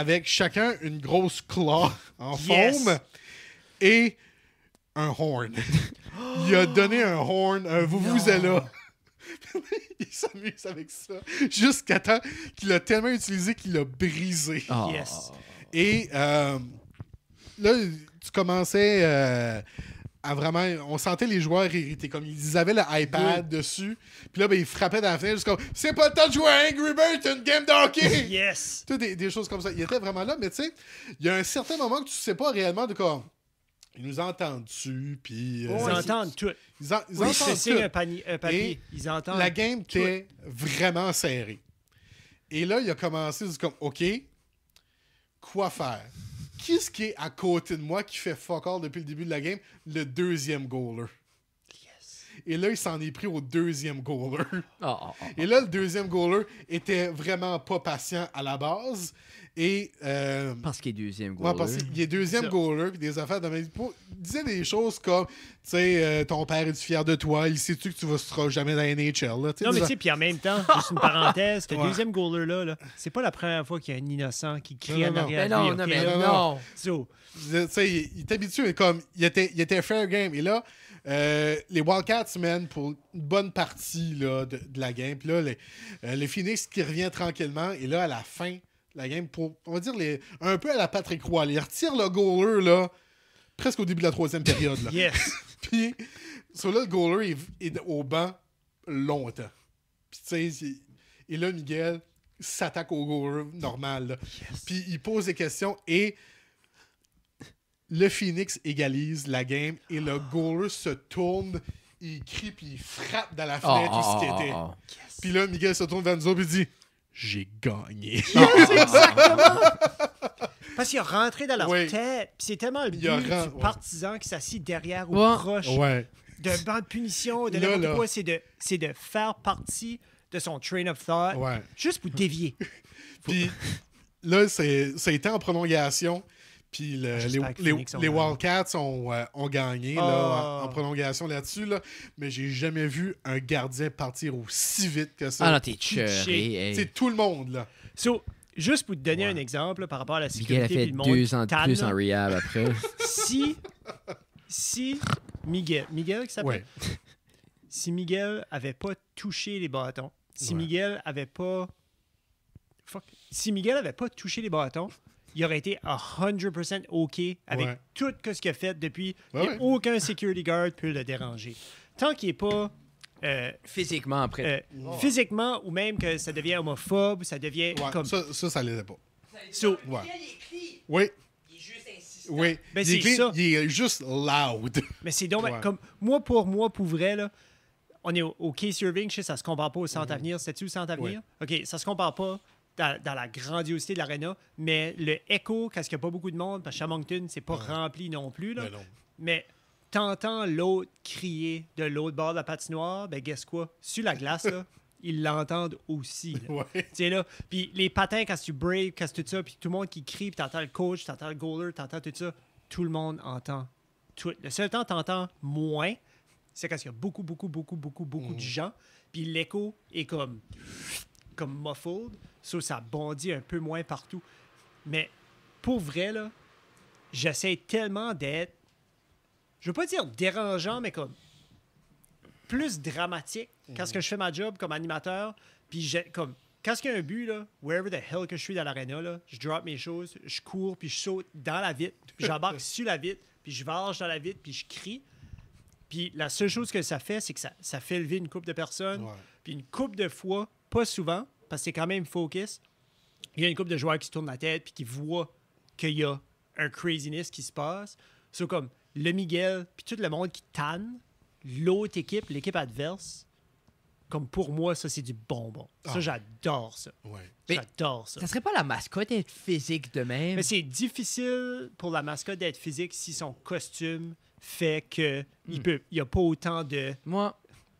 avec chacun une grosse claw en forme et un horn. il a donné un horn, un vous vous êtes là. il s'amuse avec ça jusqu'à temps qu'il l'a tellement utilisé qu'il l'a brisé. Ah. Yes. Et euh, là, tu commençais. Euh, vraiment. On sentait les joueurs irrités. Comme ils avaient le iPad dessus. Puis là, ben, ils frappaient dans la fenêtre jusqu'à. C'est pas le temps de jouer à Angry Birds, une game d'hockey! yes! Tout des, des, choses comme ça. Ils étaient vraiment là, mais tu sais, il y a un certain moment que tu sais pas réellement de quoi. Ils nous entendent-tu, puis... Euh, ils, entendent tout. Ils, ils entendent Un, panier, La game était vraiment serrée. Et là, il a commencé, comme, OK, quoi faire? qui est-ce qui est à côté de moi qui fait fuck all depuis le début de la game? Le deuxième goaler. Yes. Et là, il s'en est pris au deuxième goaler. Ah, ah, ah, Et là, le deuxième goaler était vraiment pas patient à la base. Et, euh, qu'il est deuxième goaler. Il est deuxième goaler, puis des affaires de Il disait des choses comme, tu sais, euh, ton père est fier de toi, il sait-tu que tu ne seras jamais dans la NHL. Là, non, mais tu sais, puis en même temps, juste une parenthèse, Le deuxième goaler-là, c'est pas la première fois qu'il y a un innocent qui crie en arrière. Non, non, mais non, Tu sais, il est habitué, comme, il était, il était fair game. Et là, euh, les Wildcats mènent pour une bonne partie là, de, la game. Puis là, le Phoenix qui revient tranquillement. Et là, à la fin, la game pour, on va dire, un peu à la Patrick croix. Il retire le goaler, là, presque au début de la troisième période. Là. Puis, là, le goaler est au banc longtemps. Puis, tu sais, et là, Miguel s'attaque au goaler normal. Là. Puis, il pose des questions et le Phoenix égalise la game et le goaler se tourne, il crie, puis il frappe dans la ah, fenêtre ce ah, ah, Puis là, Miguel se tourne vers nous et dit j'ai gagné. exactement. Parce qu'il a rentré dans leur tête. c'est tellement le but du partisan qui s'assit derrière ou proche ouais. d'un banc de punition, de quoi. C'est de, c'est de faire partie de son train of thought juste pour dévier. Puis là, c'est, été en prolongation. Puis ah, les, Wildcats ont, euh, gagné ah. en, prolongation là-dessus. Là. Mais j'ai jamais vu un gardien partir aussi vite que ça. Ah non, t'es C'est tout le monde. là. So, juste pour te donner un exemple par rapport à la sécurité. Miguel a fait monde plus en rehab après. si, si Miguel, Miguel si Miguel avait pas touché les bâtons, si Miguel avait pas Fuck. Si Miguel avait pas touché les bâtons, il aurait été 100% OK avec tout ce qu'il a fait depuis. Aucun security guard peut le déranger. Tant qu'il n'est pas. Euh, physiquement après. Euh, physiquement, ou même que ça devient homophobe, ça devient. comme... Ça, ça, ça l'était pas. So, oui. Oui. Ben, c'est ça. Il est juste loud. Mais c'est donc comme moi pour moi pour vrai là. On est au, au case ça se compare pas au centre mm-hmm. avenir C'est-tu au centre avenir OK, ça se compare pas dans, la grandiosité de l'aréna, mais le écho, quand il n'y a pas beaucoup de monde, parce que c'est pas rempli non plus. mais, ben non. mais t'entends l'autre crier de l'autre bord de la patinoire, ben guess quoi? Sur la glace, là, ils l'entendent aussi. là, puis les patins, quand tu braves, quand tout ça, puis tout le monde qui crie, puis t'entends le coach, t'entends le goaler, t'entends tout ça, tout le monde entend tout. Le seul temps t'entends moins, c'est quand il y a beaucoup, beaucoup, beaucoup, beaucoup, beaucoup de mmh. gens, puis l'écho est comme comme muffled, ça, ça bondit un peu moins partout. Mais pour vrai, là, j'essaie tellement d'être, je veux pas dire dérangeant, mais comme plus dramatique quand que mhm. je fais ma job comme animateur. Puis j'ai comme quand il y a un but, là, wherever the hell que je suis dans l'aréna, je drop mes choses, je cours, puis je saute dans la vitre, puis j'embarque sur la vitre, puis je varge dans la vitre, puis je crie. Puis la seule chose que ça fait, c'est que ça, ça fait lever une coupe de personnes. Puis une coupe de fois, pas souvent, parce que c'est quand même focus. Il y a une couple de joueurs qui se tournent la tête puis qui voient qu'il y a un craziness qui se passe. C'est comme le Miguel, puis tout le monde qui tanne l'autre équipe, l'équipe adverse. Comme pour moi, ça, c'est du bonbon. Ça, ah. j'adore ça. J'adore ça. Ça serait pas la mascotte d'être physique de même? Mais c'est difficile pour la mascotte d'être physique si son costume fait qu'il il hmm. peut il y a pas autant de moi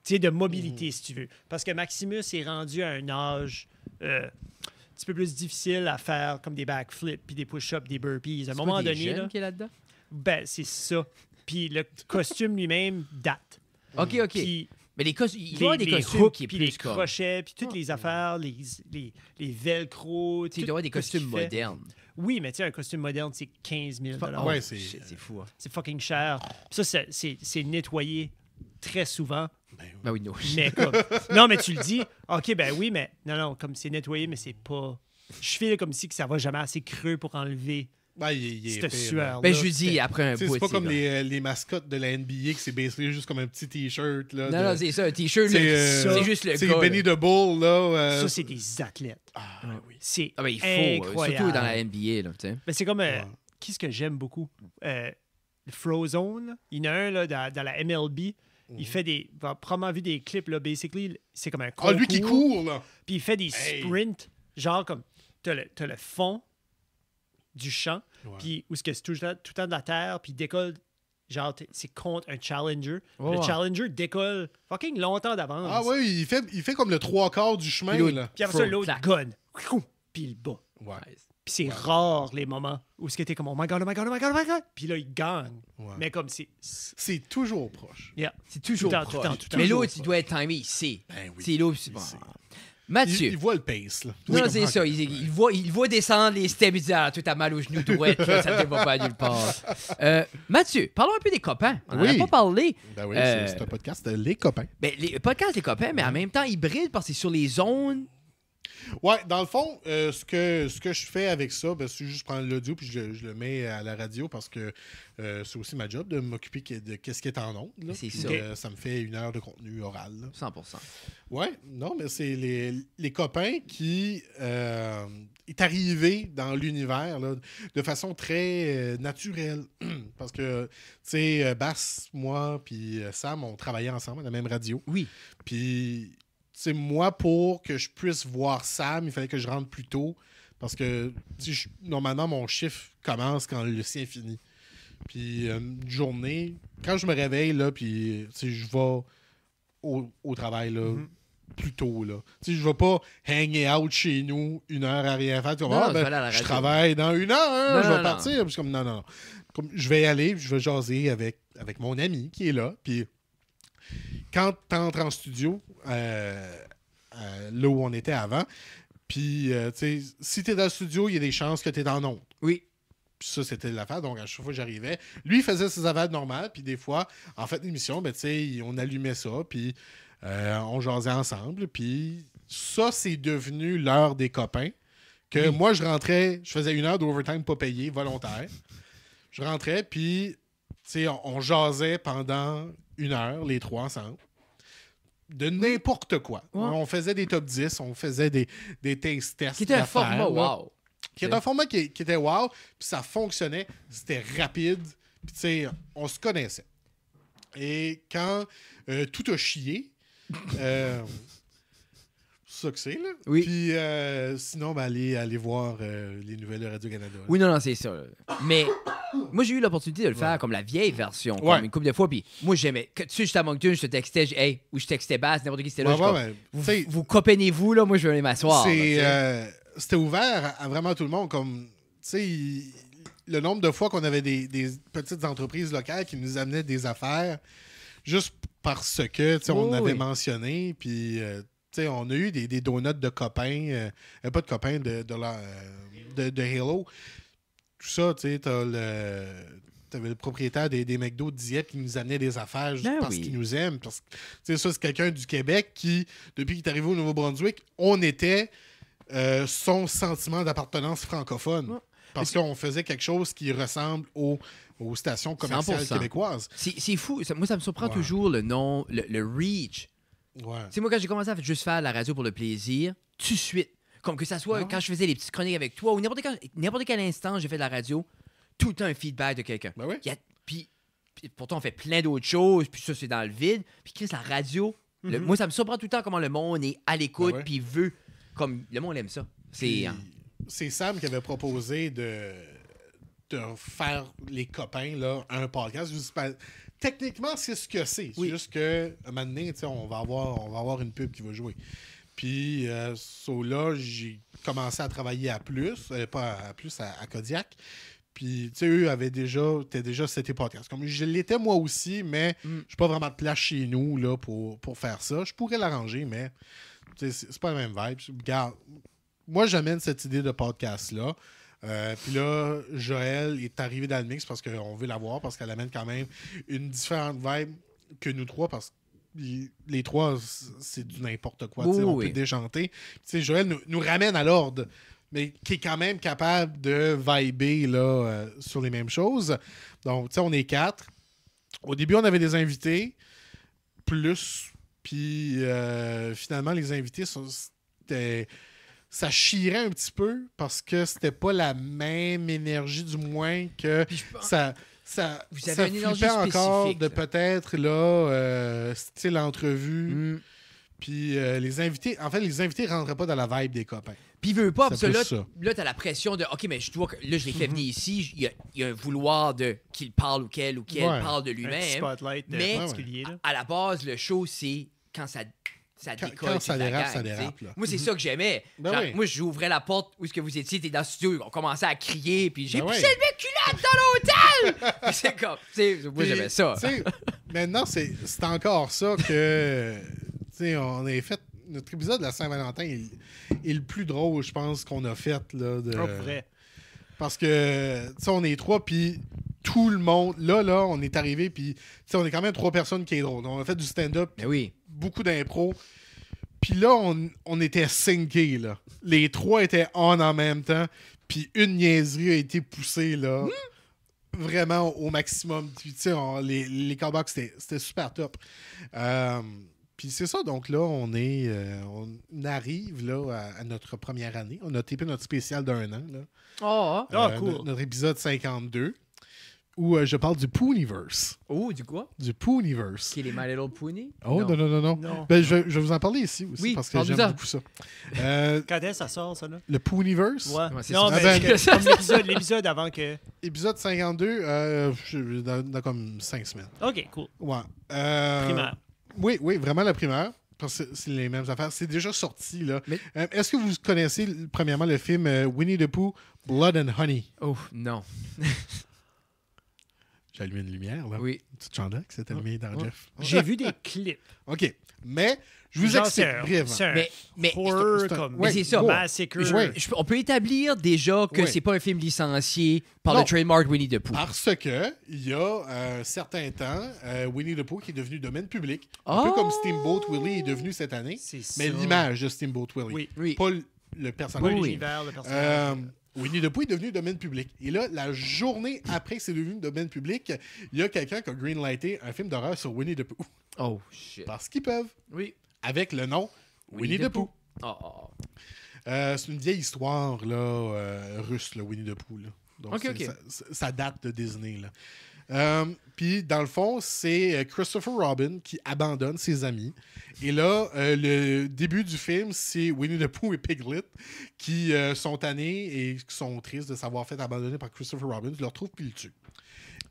de mobilité, mm. si tu veux. Parce que Maximus est rendu à un âge euh, un petit peu plus difficile à faire, comme des backflips, puis des push-ups, des burpees. À un moment donné. Là, qui là Ben, c'est ça. Puis le costume lui-même date. OK, OK. mais les, il y a des costumes hooks, qui les crochets, puis toutes ah. les affaires, les, les, les velcro. Tu dois avoir des costumes modernes. Oui, mais tu sais, un costume moderne, c'est 15 000 Ouais, c'est fou. Hein. C'est fucking cher. Puis ça, c'est nettoyé très souvent. Ben oui, ben Mais non, mais tu le dis, OK, ben oui, mais non, non, comme c'est nettoyé, mais c'est pas. Je fais comme si que ça va jamais assez creux pour enlever. Ben, cette sueur. Ben, je lui dis après un bout. C'est pas comme euh, les, mascottes de la NBA qui c'est baissé juste comme un petit t-shirt. Non, non, c'est ça, un t-shirt. C'est euh, juste le gars. Benny de Bull, là. Euh, ça, c'est des athlètes. Ah, ben oui. C'est ah, ben, il faut, incroyable. surtout dans la NBA, là, Mais c'est comme. Qu'est-ce que j'aime beaucoup? Frozone. Il y en a un, là, dans la MLB. Il mhm. fait des. Vous avez probablement vu des clips, là, basically. C'est comme un Ah, lui qui court, là. Puis il fait des sprints, genre comme. T'as le, as le fond du champ, puis où ce que c'est tout, tout le temps de la terre, puis il décolle genre c'est contre un challenger. Le challenger décolle fucking longtemps d'avance. Ah oui, il fait, il fait comme le trois quarts du chemin. Puis, après ça, l'autre gonne. Puis il bat. Ouais. Puis c'est rare les moments où ce que t'es comme oh my god, oh my god, oh my god, oh my god. Puis là, il gagne. Mais comme c'est. C'est toujours proche. C'est toujours proche. Mais l'autre, il doit être timé, il ben C'est l'autre, Mathieu. Il, voit le pace, là. Non, c'est ça. Il, voit, il voit descendre les steps. Il dit Ah, tout à mal au genou, toi, ça ne va pas nulle part. Euh, Mathieu, parlons un peu des copains. On n'en a pas parlé. Ben oui, c'est euh, un podcast, euh, Les copains. Ben, les, podcast, Les copains, mais en même temps hybride parce que c'est sur les zones Ouais, dans le fond, euh, ce, que, ce que je fais avec ça, ben, c'est juste prendre l'audio puis je, le mets à la radio parce que euh, c'est aussi ma job de m'occuper de quest ce qui est en ondes. Là, ça. Euh, ça me fait une heure de contenu oral. 100%. Ouais, non, mais c'est les, copains qui est arrivés dans l'univers de façon très naturelle. parce que, tu sais, Bass, moi, puis Sam, on travaillait ensemble à la même radio. Oui. Puis c'est moi, pour que je puisse voir Sam, il fallait que je rentre plus tôt. Parce que normalement, mon chiffre commence quand le sien finit. Puis euh, une journée, quand je me réveille, là, puis je vais au, travail là, mhm. plus tôt. Là. Je ne vais pas hanger out chez nous une heure ben, à rien faire. je, travaille dans une heure, hein, je vais partir. Puis, comme, non, non, je vais aller, je vais jaser avec, avec mon ami qui est là. Puis quand tu entres en studio, euh, euh, là où on était avant, puis, euh, si tu es dans le studio, il y a des chances que tu es dans l'autre. Oui. Puis ça, c'était l'affaire. Donc, à chaque fois que j'arrivais, lui faisait ses avades normales. Puis des fois, en fait, l'émission, ben, tu on allumait ça. Puis on jasait ensemble. Puis ça, c'est devenu l'heure des copains. Que moi, je rentrais, je faisais une heure d'overtime pas payé, volontaire. je rentrais, puis on, on jasait pendant une heure, les trois ensemble. De n'importe quoi. On faisait des top 10, on faisait des, des tests. Qui était un format wow. Qui était un format qui, était wow, puis ça fonctionnait, c'était rapide, on se connaissait. Et quand euh, tout a chié, euh, ça que là. Oui. Puis euh, sinon, ben, allez, voir euh, les nouvelles de Radio-Canada. Oui, non, non, c'est ça. Mais moi, j'ai eu l'opportunité de le faire comme la vieille version, comme une couple de fois. Puis moi, j'aimais. Que tu sais, j'étais à Moncton, je te textais, ou je textais basse, n'importe qui, c'était là. vous, vous vous là, moi, je vais aller m'asseoir. Euh, c'était ouvert à- vraiment tout le monde. Comme, tu sais, le nombre de fois qu'on avait des, petites entreprises locales qui nous amenaient des affaires juste parce que, tu sais, on avait mentionné. Puis, on a eu des, donuts de copains, euh, euh, pas de copains, euh, de, de, Halo. Tout ça, tu sais, le, propriétaire des, des McDo de qui nous amenait des affaires ben parce qu'il nous aime. Parce ça, c'est quelqu'un du Québec qui, depuis qu'il est arrivé au Nouveau-Brunswick, on était son sentiment d'appartenance francophone. Parce qu'on faisait quelque chose qui ressemble aux, stations commerciales québécoises. C'est fou. moi, ça me surprend toujours le nom, le reach c'est moi, quand j'ai commencé à juste faire la radio pour le plaisir, tout de suite, comme que ça soit ah quand je faisais les petites chroniques avec toi ou n'importe quel, quel, instant j'ai fait de la radio, tout le temps un feedback de quelqu'un. Ben puis pourtant, on fait plein d'autres choses, puis ça, c'est dans le vide. Puis la radio, mm-hmm. moi, ça me surprend tout le temps comment le monde est à l'écoute, ben puis veut. Comme le monde aime ça. C'est. Hein. Sam qui avait proposé de faire les copains là, un podcast techniquement, c'est ce que c'est. C'est juste que, un moment donné, on va, avoir, on va avoir une pub qui va jouer. Puis, euh, là, j'ai commencé à travailler à plus, euh, pas à plus, à, Kodiak. Puis, tu sais, eux avaient déjà, C'était déjà cet podcast. Comme je l'étais moi aussi, mais mm. je n'ai pas vraiment de place chez nous là, pour, faire ça. Je pourrais l'arranger, mais c'est pas la même vibe. moi, j'amène cette idée de podcast-là. Euh, puis là, Joël est arrivé dans le mix parce qu'on veut la voir, parce qu'elle amène quand même une différente vibe que nous trois, parce que les trois, c'est du n'importe quoi. on peut déchanter. Joël nous, ramène à l'ordre, mais qui est quand même capable de vibrer là, euh, sur les mêmes choses. Donc, on est quatre. Au début, on avait des invités, plus. Puis euh, finalement, les invités, c'était ça chirait un petit peu parce que c'était pas la même énergie, du moins, que ça ça, vous avez ça une encore de peut-être là euh, style entrevue. Mm. Puis euh, les invités, en fait, les invités rentraient pas dans la vibe des copains. Puis veut pas, parce que là, t'as la pression de OK, mais je dois que là, je l'ai fait mhm. venir ici, il y, a un vouloir de qu'il parle ou qu'elle ou qu'elle parle de lui-même. Euh, mais à, la base, le show, c'est quand ça ça quand, ça dérape, ça dérape. Moi, c'est mm-hmm. ça que j'aimais. Ben moi, j'ouvrais la porte où est-ce que vous étiez, t'es dans le studio, on commençait à crier, puis j'ai ben poussé le dans l'hôtel! c'est comme, moi, j'aimais ça. maintenant, c'est encore ça que, tu sais, on est fait. Notre épisode de la Saint-Valentin est, le plus drôle, je pense, qu'on a fait. Là, de... Parce que, tu sais, on est trois, puis tout le monde. Là, là, on est arrivé, puis, tu sais, on est quand même trois personnes qui est drôle. On a fait du stand-up, ben beaucoup d'impro. Puis là, on, on était syncés, là. Les trois étaient on en même temps, puis une niaiserie a été poussée, là. Hmm? vraiment au maximum. Tu sais, les, les callbacks, c'était super top. Euh, puis c'est ça, donc là, on est euh, on arrive là, à, notre première année. On a tapé notre spécial d'un an. Là. Oh, cool. Notre, épisode 52 où euh, je parle du Pooniverse. Oh, du quoi? Du Pooniverse. Qui est les My Little Oh, non, non, non. non. Ben, je, je, vais vous en parler ici aussi, parce que j'aime beaucoup ça. Quand est-ce ça sort, ça, là? Le Pooniverse? Ouais. ouais non, ça. mais l'épisode avant que... Épisode 52, euh, dans, comme cinq semaines. OK, cool. Ouais. Primaire. Oui, oui, vraiment la primeur. Parce que c'est les mêmes affaires. C'est déjà sorti, là. Euh, est-ce que vous connaissez, premièrement, le film euh, Winnie the Pooh, Blood and Honey? Oh, non. Allumer une lumière, là. Oui. Tu te là que s'est allumé dans Jeff. J'ai vu des clips. OK. Mais je vous explique C'est Mais, mais c'est un... ça. Massacre. on peut établir déjà que ce c'est pas un film licencié par le trademark Winnie the Pooh. Parce que il y a un certain temps, euh, Winnie the Pooh qui est devenu domaine public, un peu ah! comme Steamboat Willie est devenu cette année. mais l'image de Steamboat Willie, oui. pas le personnage. Oui. Le euh, Winnie the Pooh est devenu domaine public. Et là, la journée après que c'est devenu domaine public, il y a quelqu'un qui a greenlighté un film d'horreur sur Winnie the Pooh. Oh shit. Parce qu'ils peuvent. Oui. Avec le nom Winnie, the, Pooh. Ah, ah, ah. Euh, c'est une vieille histoire là, euh, russe, le Winnie the Pooh. Donc, Ça, date de Disney. Là. Euh, puis, dans le fond, c'est euh, Christopher Robin qui abandonne ses amis. Et là, euh, le début du film, c'est Winnie the Pooh et Piglet qui sont tannés et qui sont tristes de s'avoir fait abandonner par Christopher Robin. Ils le retrouvent puis le tuent.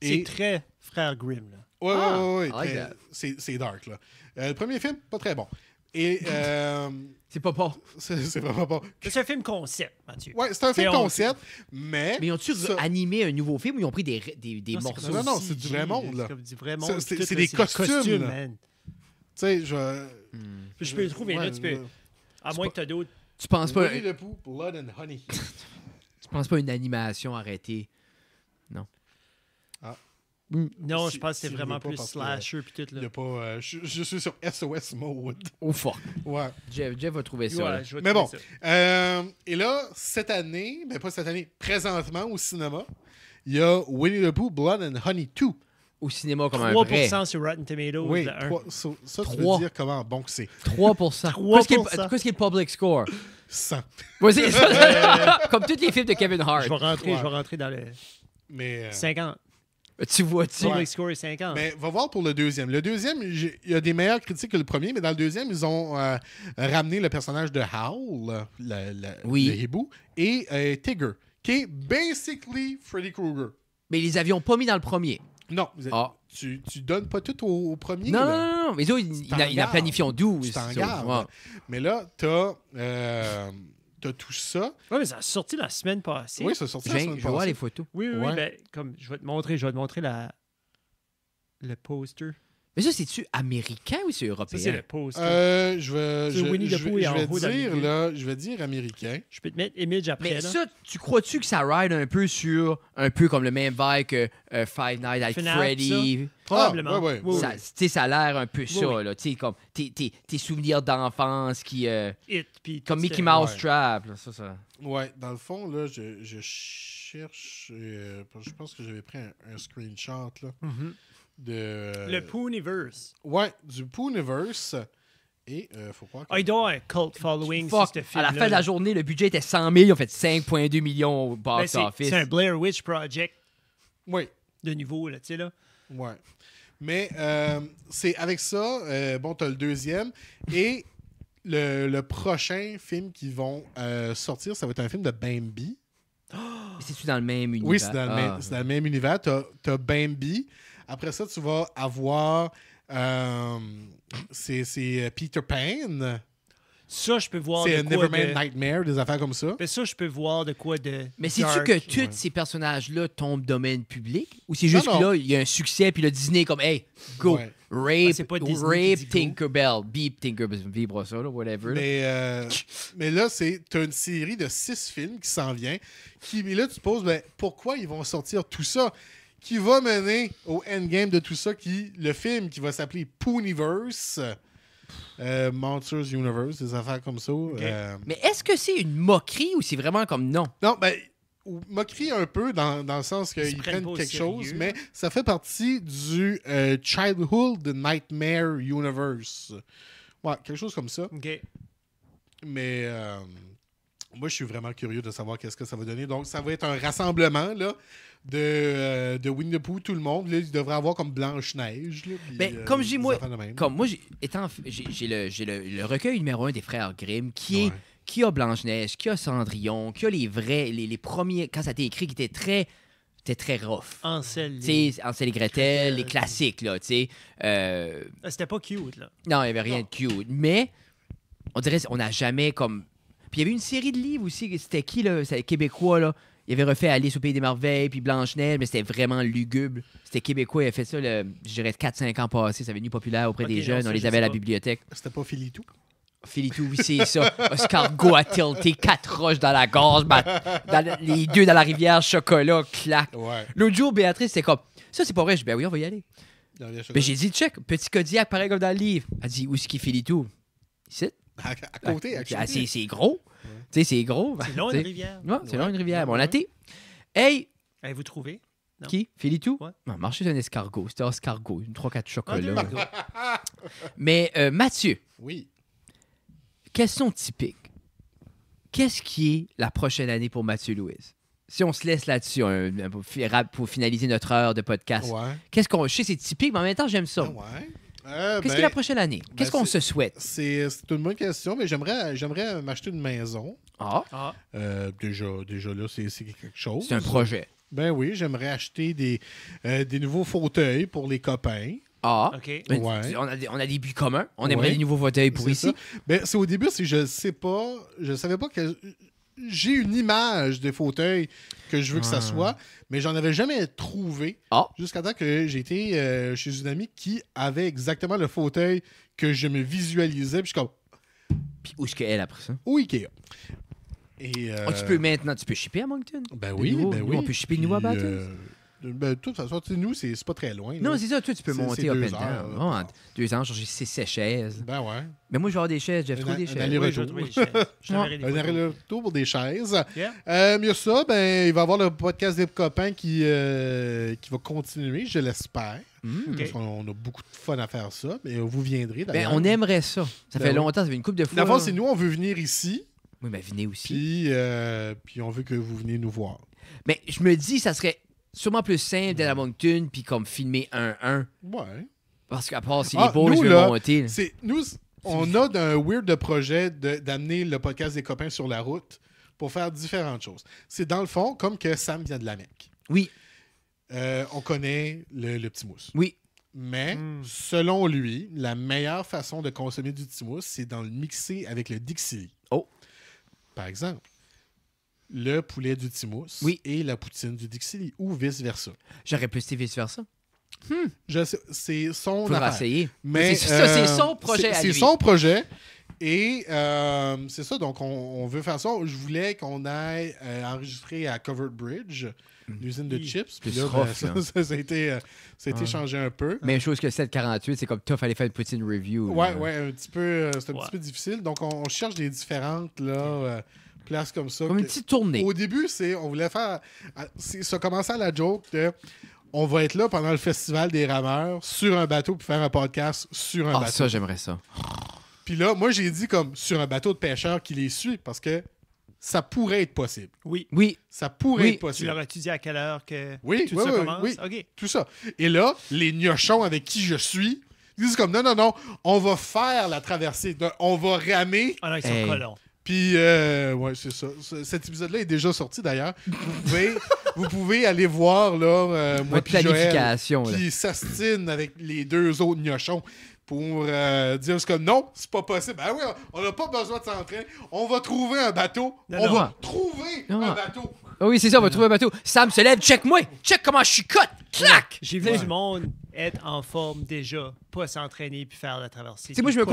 Et... C'est très frère Grimm. Oui, Ouais, ah, C'est dark. Là. le premier film, pas très bon. Et. Euh, c'est pas pas. C'est vraiment bon. C'est un film concept, Mathieu. Ouais, c'est un film concept, mais. Mais ont-tu animé un nouveau film ou ils ont pris des, des, des morceaux Non, non, c'est du vrai monde, là. C'est vrai monde. C'est des costumes. man. Tu sais, je. Je peux le trouver là, tu peux. Hmm. À moins pas... que tu d'autres. Tu penses pas. Blood and Honey. tu penses pas à une animation arrêtée Non. Hmm. Non, je pense que c'est vraiment plus slasher puis tout. Là. pas, euh, je, suis sur SOS mode. Oh fuck. Ouais. Jeff, Jeff va trouver ça. Mais bon. Euh, et là, cette année, mais ben, pas cette année, présentement au cinéma, il y a Winnie the Pooh, Blood and Honey 2. Au cinéma comme un vrai. 3% sur Rotten Tomatoes. Oui, 3, ça, 3. tu dire comment bon que c'est. 3%. Qu'est-ce qui est le public score? 100. comme tous les films de Kevin Hart. Je vais rentrer, je vais rentrer dans les Mais 50. Euh, tu vois-tu? Ouais. score est 50. Mais va voir pour le deuxième. Le deuxième, il y a des meilleures critiques que le premier, mais dans le deuxième, ils ont euh, ramené le personnage de Howl, le, hibou, et euh, Tigger, qui est basically Freddy Krueger. Mais ils les avions pas mis dans le premier. Non. Ah. tu, tu, donnes pas tout au, premier. Non, Mais ils il, a, planifié en 12. Mais là, t'as. as... Euh, de tout ça. Oui, mais ça a sorti la semaine passée. Oui, ça a sorti la semaine passée. Je vois les photos. Oui, oui, oui ben, comme je vais te montrer, je vais te montrer la... le poster. Mais ça, c'est-tu américain ou c'est européen? c'est le euh, je vais, je, je, je, vais dire, là, je vais dire américain. Je peux te mettre image après. Mais ça, tu crois-tu que ça ride un peu sur, un peu comme le même vibe que euh, Five Nights at Freddy? Ah, Probablement. ouais, Ça, a l'air un peu ça, là. Tu sais, comme tes, tes, tes souvenirs d'enfance qui. Euh, comme Mickey Mouse Trap, Oui, ça, ça. Ouais, dans le fond, là, je, cherche. je pense que j'avais pris un, screenshot, là. Mm-hmm le Le Universe Ouais, du Universe Et euh, faut croire que... Ah, il doit un cult following À la fin de la journée, le budget était 100 000. Ils ont fait 5,2 millions au box-office. Ben, c'est un Blair Witch Project. Oui. De niveau, là, tu sais, là. Ouais. Mais euh, c'est avec ça, euh, bon, t'as le deuxième. Et le, prochain film qu'ils vont euh, sortir, ça va être un film de Bambi. Mais C'est-tu dans le même univers? Oui, ah. c'est dans, le même univers. T'as as Bambi. Après ça, tu vas avoir. Euh, c'est euh, Peter Pan. Ça, je peux voir. C'est Nevermind Nightmare, des affaires comme ça. Mais ça, je peux voir de quoi de. Mais sais-tu que tous ces personnages-là tombent domaine public Ou c'est juste que là, il y a un succès, puis le Disney, comme, hey, go, rape, ah, Tinkerbell, beep Tinkerbell, vibre ça, whatever. Mais, euh, mais là, c'est une série de six films qui s'en vient. Qui, mais là, tu te poses, ben, pourquoi ils vont sortir tout ça qui va mener au endgame de tout ça, qui le film qui va s'appeler Pooniverse. Euh, Monsters Universe, des affaires comme ça. Euh. Mais est-ce que c'est une moquerie ou c'est vraiment comme non? Non, ben, moquerie un peu dans, le sens qu'ils prennent, quelque chose, mais ça fait partie du euh, Childhood Nightmare Universe. Ouais, quelque chose comme ça. OK. Mais moi, je suis vraiment curieux de savoir qu'est-ce que ça va donner. Donc, ça va être un rassemblement, là de, euh, de Winnie the Pooh, tout le monde. Là, il devrait avoir comme Blanche-Neige. Ben, euh, comme j'ai moi, comme moi, j'ai le, recueil numéro un des frères Grimm qui est qui a Blanche-Neige, qui a Cendrillon, qui a les vrais, les, premiers, quand ça a été écrit, qui était très très rough. Ansel. sais et Gretel, les euh, classiques, là, tu sais. Ah, c'était pas cute, là. Non, il n'y avait rien de cute. Mais, on dirait, on n'a jamais comme. Puis il y avait une série de livres aussi, c'était qui, là, québécois, là il avait refait Alice au Pays des Merveilles, puis Blanche-Neige, mais c'était vraiment lugubre. C'était québécois, il a fait ça, le, je dirais, 4-5 ans passés. Ça avait devenu populaire auprès des jeunes. On les avait à la bibliothèque. C'était pas Filitou? Filitou, oui, c'est ça. Oscar a tes quatre roches dans la gorge, les deux dans la rivière, chocolat, claque. L'autre jour, Béatrice, c'est comme ça, c'est pas vrai. Je dis, ben oui, on va y aller. Ben, j'ai dit, check, petit Kodiak, pareil comme dans le livre. Elle dit, où est-ce qu'il Filitou? Ici? À, à côté, ah, c'est gros. Tu sais, c'est gros. C'est long une rivière. c'est long une rivière. Bon, on a Hey! Avez-vous trouvez? Qui? Filitou? Ouais. Non, marché d'un escargot. C'était un escargot, une 3-4 ah, chocolat. Mais euh, Mathieu. Oui. Question typique. Qu'est-ce qui est la prochaine année pour Mathieu Louise? si on se laisse là-dessus pour, finaliser notre heure de podcast, qu'est-ce qu'on. Je sais, c'est typique, mais en même temps, j'aime ça. Ah ouais. Qu'est-ce ben, y a prochaine année? Ben, Qu'est-ce qu'on se souhaite? C'est une bonne question, mais j'aimerais m'acheter une maison. Ah. ah. Euh, déjà, déjà là, c'est quelque chose. C'est un projet. Ben oui, j'aimerais acheter des, euh, des nouveaux fauteuils pour les copains. Ah, OK. on, a des, on, a des, buts communs. On aimerait des nouveaux fauteuils pour ici. Mais ben, c'est au début, si je ne sais pas, je savais pas que j'ai une image de fauteuil que je veux que ça soit, mais j'en avais jamais trouvé ah. jusqu'à temps que j'étais euh, chez une amie qui avait exactement le fauteuil que je me visualisais. Puis je suis comme, Puis où est-ce qu'elle a pris ça? où Ikea? Et, ah, tu euh, peux maintenant, tu peux shipper à Moncton? Ben oui, ben oui. on peut shipper nous à euh, ben, de toute façon, nous, c'est pas très loin. Non, c'est ça. Toi, tu peux monter à deux ans deux ans, j'ai six chaises. Ben ouais. Mais moi, je vais avoir des chaises. J'ai trouvé des chaises. des chaises. un retour pour des chaises. mieux ça, ben, il va y avoir le podcast des copains qui, euh, qui va continuer, je l'espère. Hmm. On a beaucoup de fun à faire ça. Mais vous viendrez. Ben, on aimerait ça. Ça ben fait longtemps, ça fait une coupe de fois. D'abord, c'est nous, on veut venir ici. Oui, ben, venez aussi. Puis, euh, puis on veut que vous venez nous voir. Mais je me dis, ça serait sûrement plus simple de la Moncton puis comme filmer un 1 Ouais. Parce qu'à part si ah, les boys veulent monter. nous, on a un weird projet d'amener le podcast des copains sur la route pour faire différentes choses. C'est dans le fond comme que Sam vient de la Mecque. Oui. Euh, on connaît le, le, petit mousse. Oui. Mais hmm. selon lui, la meilleure façon de consommer du petit mousse, c'est dans le mixer avec le Dixie. Oh. Par exemple le poulet du Timousse oui. et la poutine du Dixie ou vice-versa. J'aurais pu citer vice-versa. Hmm. c'est son Mais c'est, euh, son projet. C'est, son projet. Et euh, c'est ça, donc on, veut faire ça. Je voulais qu'on aille euh, enregistrer à Covered Bridge, hmm. l'usine de chips. Puis là, ben, hein. ça, a été, changé un peu. Même chose que 748, c'est comme tough, aller faire une poutine review. Ouais, un petit peu, c'est un petit peu difficile. Donc on, cherche des différentes là place comme ça. une petite tournée. Au début, c'est on voulait faire. Ah, ça commençait à la joke de on va être là pendant le festival des rameurs sur un bateau pour faire un podcast sur un bateau. Ah, bateau. ça, j'aimerais ça. Puis là, moi, j'ai dit comme sur un bateau de pêcheurs qui les suit parce que ça pourrait être possible. Oui. Oui. Ça pourrait être possible. Tu leur as dit à quelle heure que oui, tout ça commence? Oui, tout ça. Et là, les gnochons avec qui je suis disent comme non, non, non, on va faire la traversée. On va ramer. Ah non, ils sont hey. colons. Puis, euh, ouais, c'est ça. Cet épisode-là est déjà sorti d'ailleurs. Vous pouvez, aller voir, là, euh, moi, puis Joël, qui s'astine avec les deux autres gnochons pour euh, dire dire que non, c'est pas possible. Ah oui, on n'a pas besoin de s'entraîner. On va trouver un bateau. on va trouver un bateau. Ah oui, c'est ça, on va trouver un bateau. Sam se lève, check moi, check comment je suis chicote, clac. J'ai vu du monde être en forme déjà, pas s'entraîner puis faire la traversée. Tu sais, moi, je me,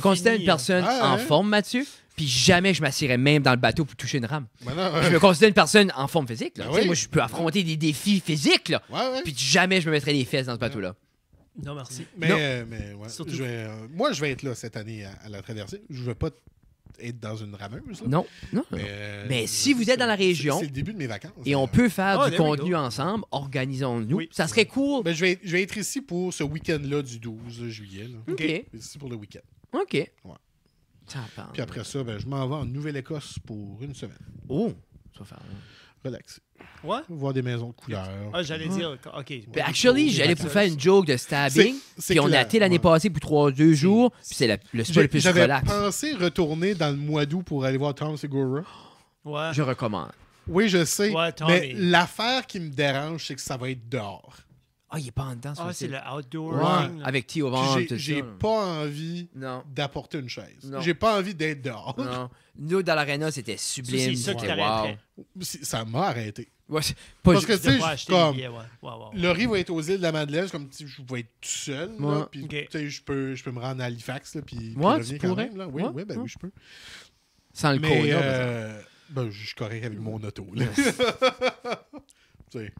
considère, une personne en forme, Mathieu puis jamais je m'assierais même dans le bateau pour toucher une rame. Ben je me considère une personne en forme physique. Ben moi, je peux affronter des défis physiques, puis jamais je me mettrais les fesses dans ce bateau-là. Non, merci. Mais, euh, euh, moi, je vais être là cette année à, la traversée. Je ne veux pas être dans une rameuse. Non, non. Euh, mais, si vous êtes dans la région. C'est le début de mes vacances. Et on hein. peut faire ah, du ben contenu ensemble, organisons-nous. Ça serait cool. je, vais, être ici pour ce week-end-là du 12 juillet. OK. Je ici pour le week-end. OK. Ouais. Puis après ça, ben, je m'en vais en Nouvelle-Écosse pour une semaine. Oh! Ça va faire. Relax. Ouais? Voir des maisons de couleurs. Ah, j'allais dire, OK. Ben, actually, j'allais vous faire une joke de stabbing. Puis on a été l'année passée pour trois, deux jours. Puis c'est le spot le plus J'avais pensé retourner dans le mois d'août pour aller voir Tom Segura. Ouais. Je recommande. Oui, je sais. mais l'affaire qui me dérange, c'est que ça va être dehors. Ah, il est pas en dedans. Ah, c'est le outdoor. Avec T J'ai- pas envie d'apporter une chaise. J'ai pas envie d'être dehors. non. Nous, dans l'arena, c'était sublime. c'est ça c'était Ça m'a arrêté. Parce que tu comme- le riz va être aux îles de la Madeleine, comme si je vais être tout seul. là, Puis je peux, peux me rendre à Halifax. Là, puis, tu pourrais. même, là. Oui, oui, ben oui, je peux. sans le Mais euh, ben, je suis avec mon auto. Tu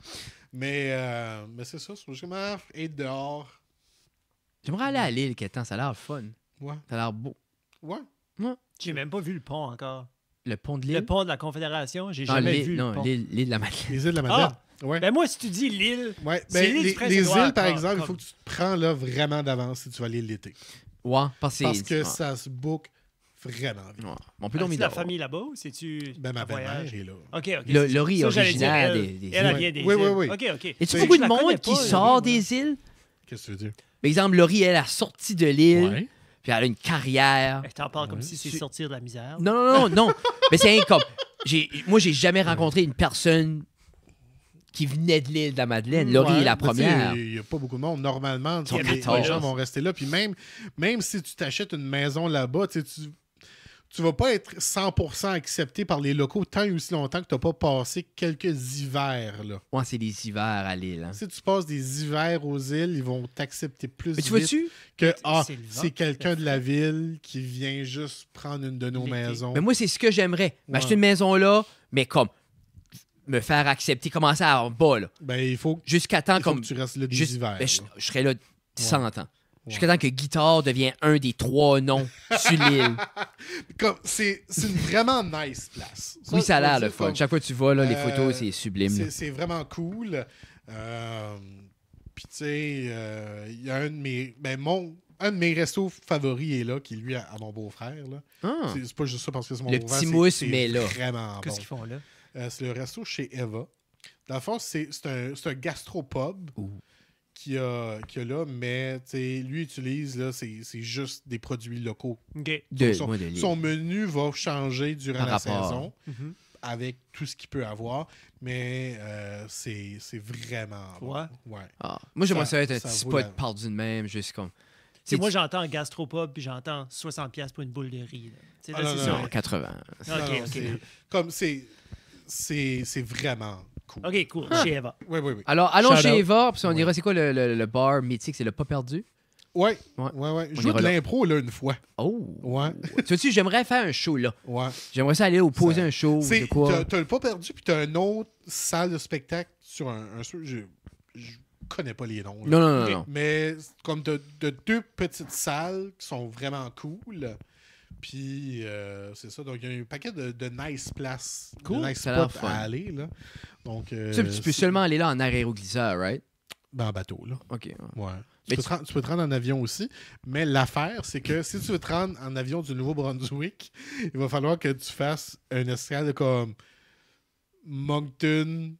mais, euh, mais c'est ça, c'est vraiment être dehors. J'aimerais aller à Lille, Quétan, ça a l'air fun. Ouais. Ça a l'air beau. Ouais. ouais. J'ai même pas vu le pont encore. Le pont de Lille Le pont de la Confédération, j'ai jamais vu. Non, l'île de la Madeleine. Les îles de la Madeleine. Ah! Ouais. Ben moi, si tu dis l'île, ben, les, îles, par ah, exemple, il faut que tu te prends là vraiment d'avance si tu vas aller l'été. Ouais, parce, que ça se boucle vraiment vite. Mon la famille là-bas ou c'est-tu. Ben, ma belle-mère est là. OK, OK. Le, est originaire des, îles. elle, îles. vient des oui, îles. Oui, oui, oui. OK, OK. Y a-tu beaucoup de monde qui sort des îles? Qu'est-ce que tu veux dire? Par exemple, Laurie, elle a sorti de l'île. Oui. Puis elle a une carrière. Elle t'en parle comme si c'est sortir de la misère. Non, non, non, non. Mais c'est incroyable. Moi, j'ai jamais rencontré une personne qui venait de l'île de la Madeleine. Laurie est la première. Il n'y a pas beaucoup de monde. Normalement, les, les, gens vont rester là. Puis même, même si tu t'achètes une maison là-bas, tu tu vas pas être 100% accepté par les locaux tant et aussi longtemps que tu n'as pas passé quelques hivers. Là. c'est des hivers à l'île. Hein. Si tu passes des hivers aux îles, ils vont t'accepter plus vite que c'est ah, quelqu'un de la ville qui vient juste prendre une de nos maisons. Mais moi, c'est ce que j'aimerais. M'acheter une maison là, mais comme me faire accepter, commencer à en bas. Là. Ben, il faut. Jusqu'à temps Que tu restes là des hivers. Ben, je, serai là 100 ans. Jusqu'à temps que guitare devient un des trois noms sur l'île. C'est une vraiment nice place. oui, ça a l'air le fun. Chaque fois que tu vois là, les euh, photos, c'est sublime. C'est vraiment cool. Euh, puis tu sais, euh, il y a un de mes. Ben, mon, un de mes restos favoris est là, qui lui à mon beau-frère. Ah. C'est pas juste ça parce que c'est mon beau-frère. Le petit mousse, mais là. Vraiment Qu'est-ce qu'ils font là? c'est le resto chez Eva. Dans le fond, c'est un, un gastropub. Ouh qu'il y, a, là, mais lui utilise, là, c'est juste des produits locaux. son, menu va changer durant la saison. Mhm. Avec tout ce qu'il peut avoir, mais euh, c'est vraiment. Ouais. Ah. Moi, j'aimerais ça, être un petit spot d'une même, comme. moi, j'entends gastropub puis j'entends 60$ pour une boule de riz. 80. c'est, c'est, vraiment OK, cool. Chez Eva. Oui, oui, oui. Alors, allons chez Eva, puis on ira, c'est quoi le, bar mythique? C'est le pas perdu? Ouais, ouais, ouais. Je joue de l'impro, là, une fois. Oh! Ouais, tu sais, j'aimerais faire un show, là. ouais. J'aimerais ça aller au poser un show, C'est- quoi. T'as le pas perdu, puis t'as une autre salle de spectacle sur un. je, ne connais pas les noms. Non, non, non, non. Mais comme de deux petites salles qui sont vraiment cool. Puis euh, c'est ça. Donc il y a un paquet de, nice places. Cool. De nice à aller. Là. Donc, euh, tu, peux seulement aller là en aéroglisseur, right? Ben, en bateau, là. OK. Ouais. Tu, peux te rendre en avion aussi, mais l'affaire, c'est que si tu veux te rendre en avion du Nouveau-Brunswick, il va falloir que tu fasses une escale comme Moncton,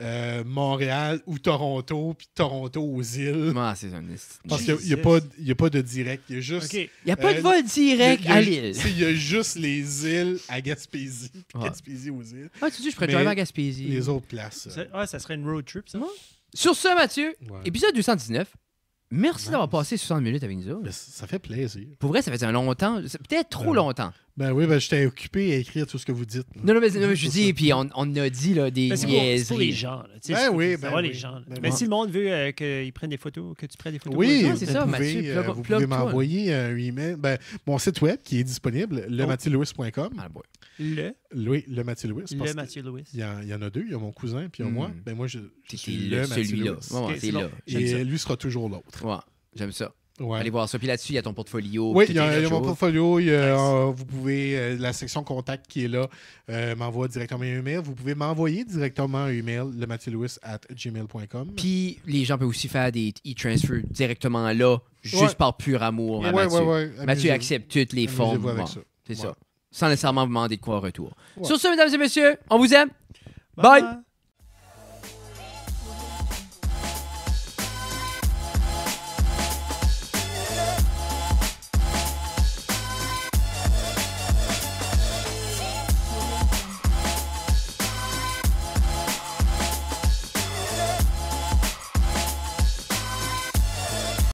euh, Montréal ou Toronto, puis Toronto aux îles. Ah, c'est un Parce qu'il n'y a, pas de direct. Il n'y a a pas de euh, vol direct à l'île. Il y a juste les îles à Gaspésie. puis Gaspésie aux îles. Ah, tu dis, je préfère même à Gaspésie. Les autres places. Euh. Ça, ça serait une road trip, ça. bon. Sur ce, Mathieu, épisode 219. Merci d'avoir passé 60 minutes avec nous ça fait plaisir. Pour vrai, ça faisait un long temps. peut-être trop longtemps. Ben oui, ben j'étais occupé à écrire tout ce que vous dites. Non, non, mais, je dis, puis on, a dit là, des ben, C'est pour les gens. Là, ben oui, ben oui. les gens. mais si le monde veut euh, qu'ils prennent des photos, que tu prennes des photos. Oui, ah, c'est ça, Mathieu. Plug, euh, vous pouvez m'envoyer un email. Ben, mon site web qui est disponible, oh. lemathielouis.com. Ah, Le? Oui, le Mathieu Lewis. Le Mathieu Lewis. Il y, en a deux, il y a mon cousin, puis il y a moi. Hmm. Ben moi, je, je le Celui-là. Et lui sera toujours l'autre. J'aime ça. Allez voir ça. Puis là-dessus, il y a ton portfolio. Oui, il y a, mon portfolio. Euh, vous pouvez, euh, la section contact qui est là, euh, m'envoie directement un email. Vous pouvez m'envoyer directement un email, le at gmail.com. Puis les gens peuvent aussi faire des e-transfers directement là, juste par pur amour Mathieu. Mathieu accepte toutes les formes. C'est ça. Sans nécessairement vous demander de quoi en retour. Sur ce, mesdames et messieurs, on vous aime. Bye.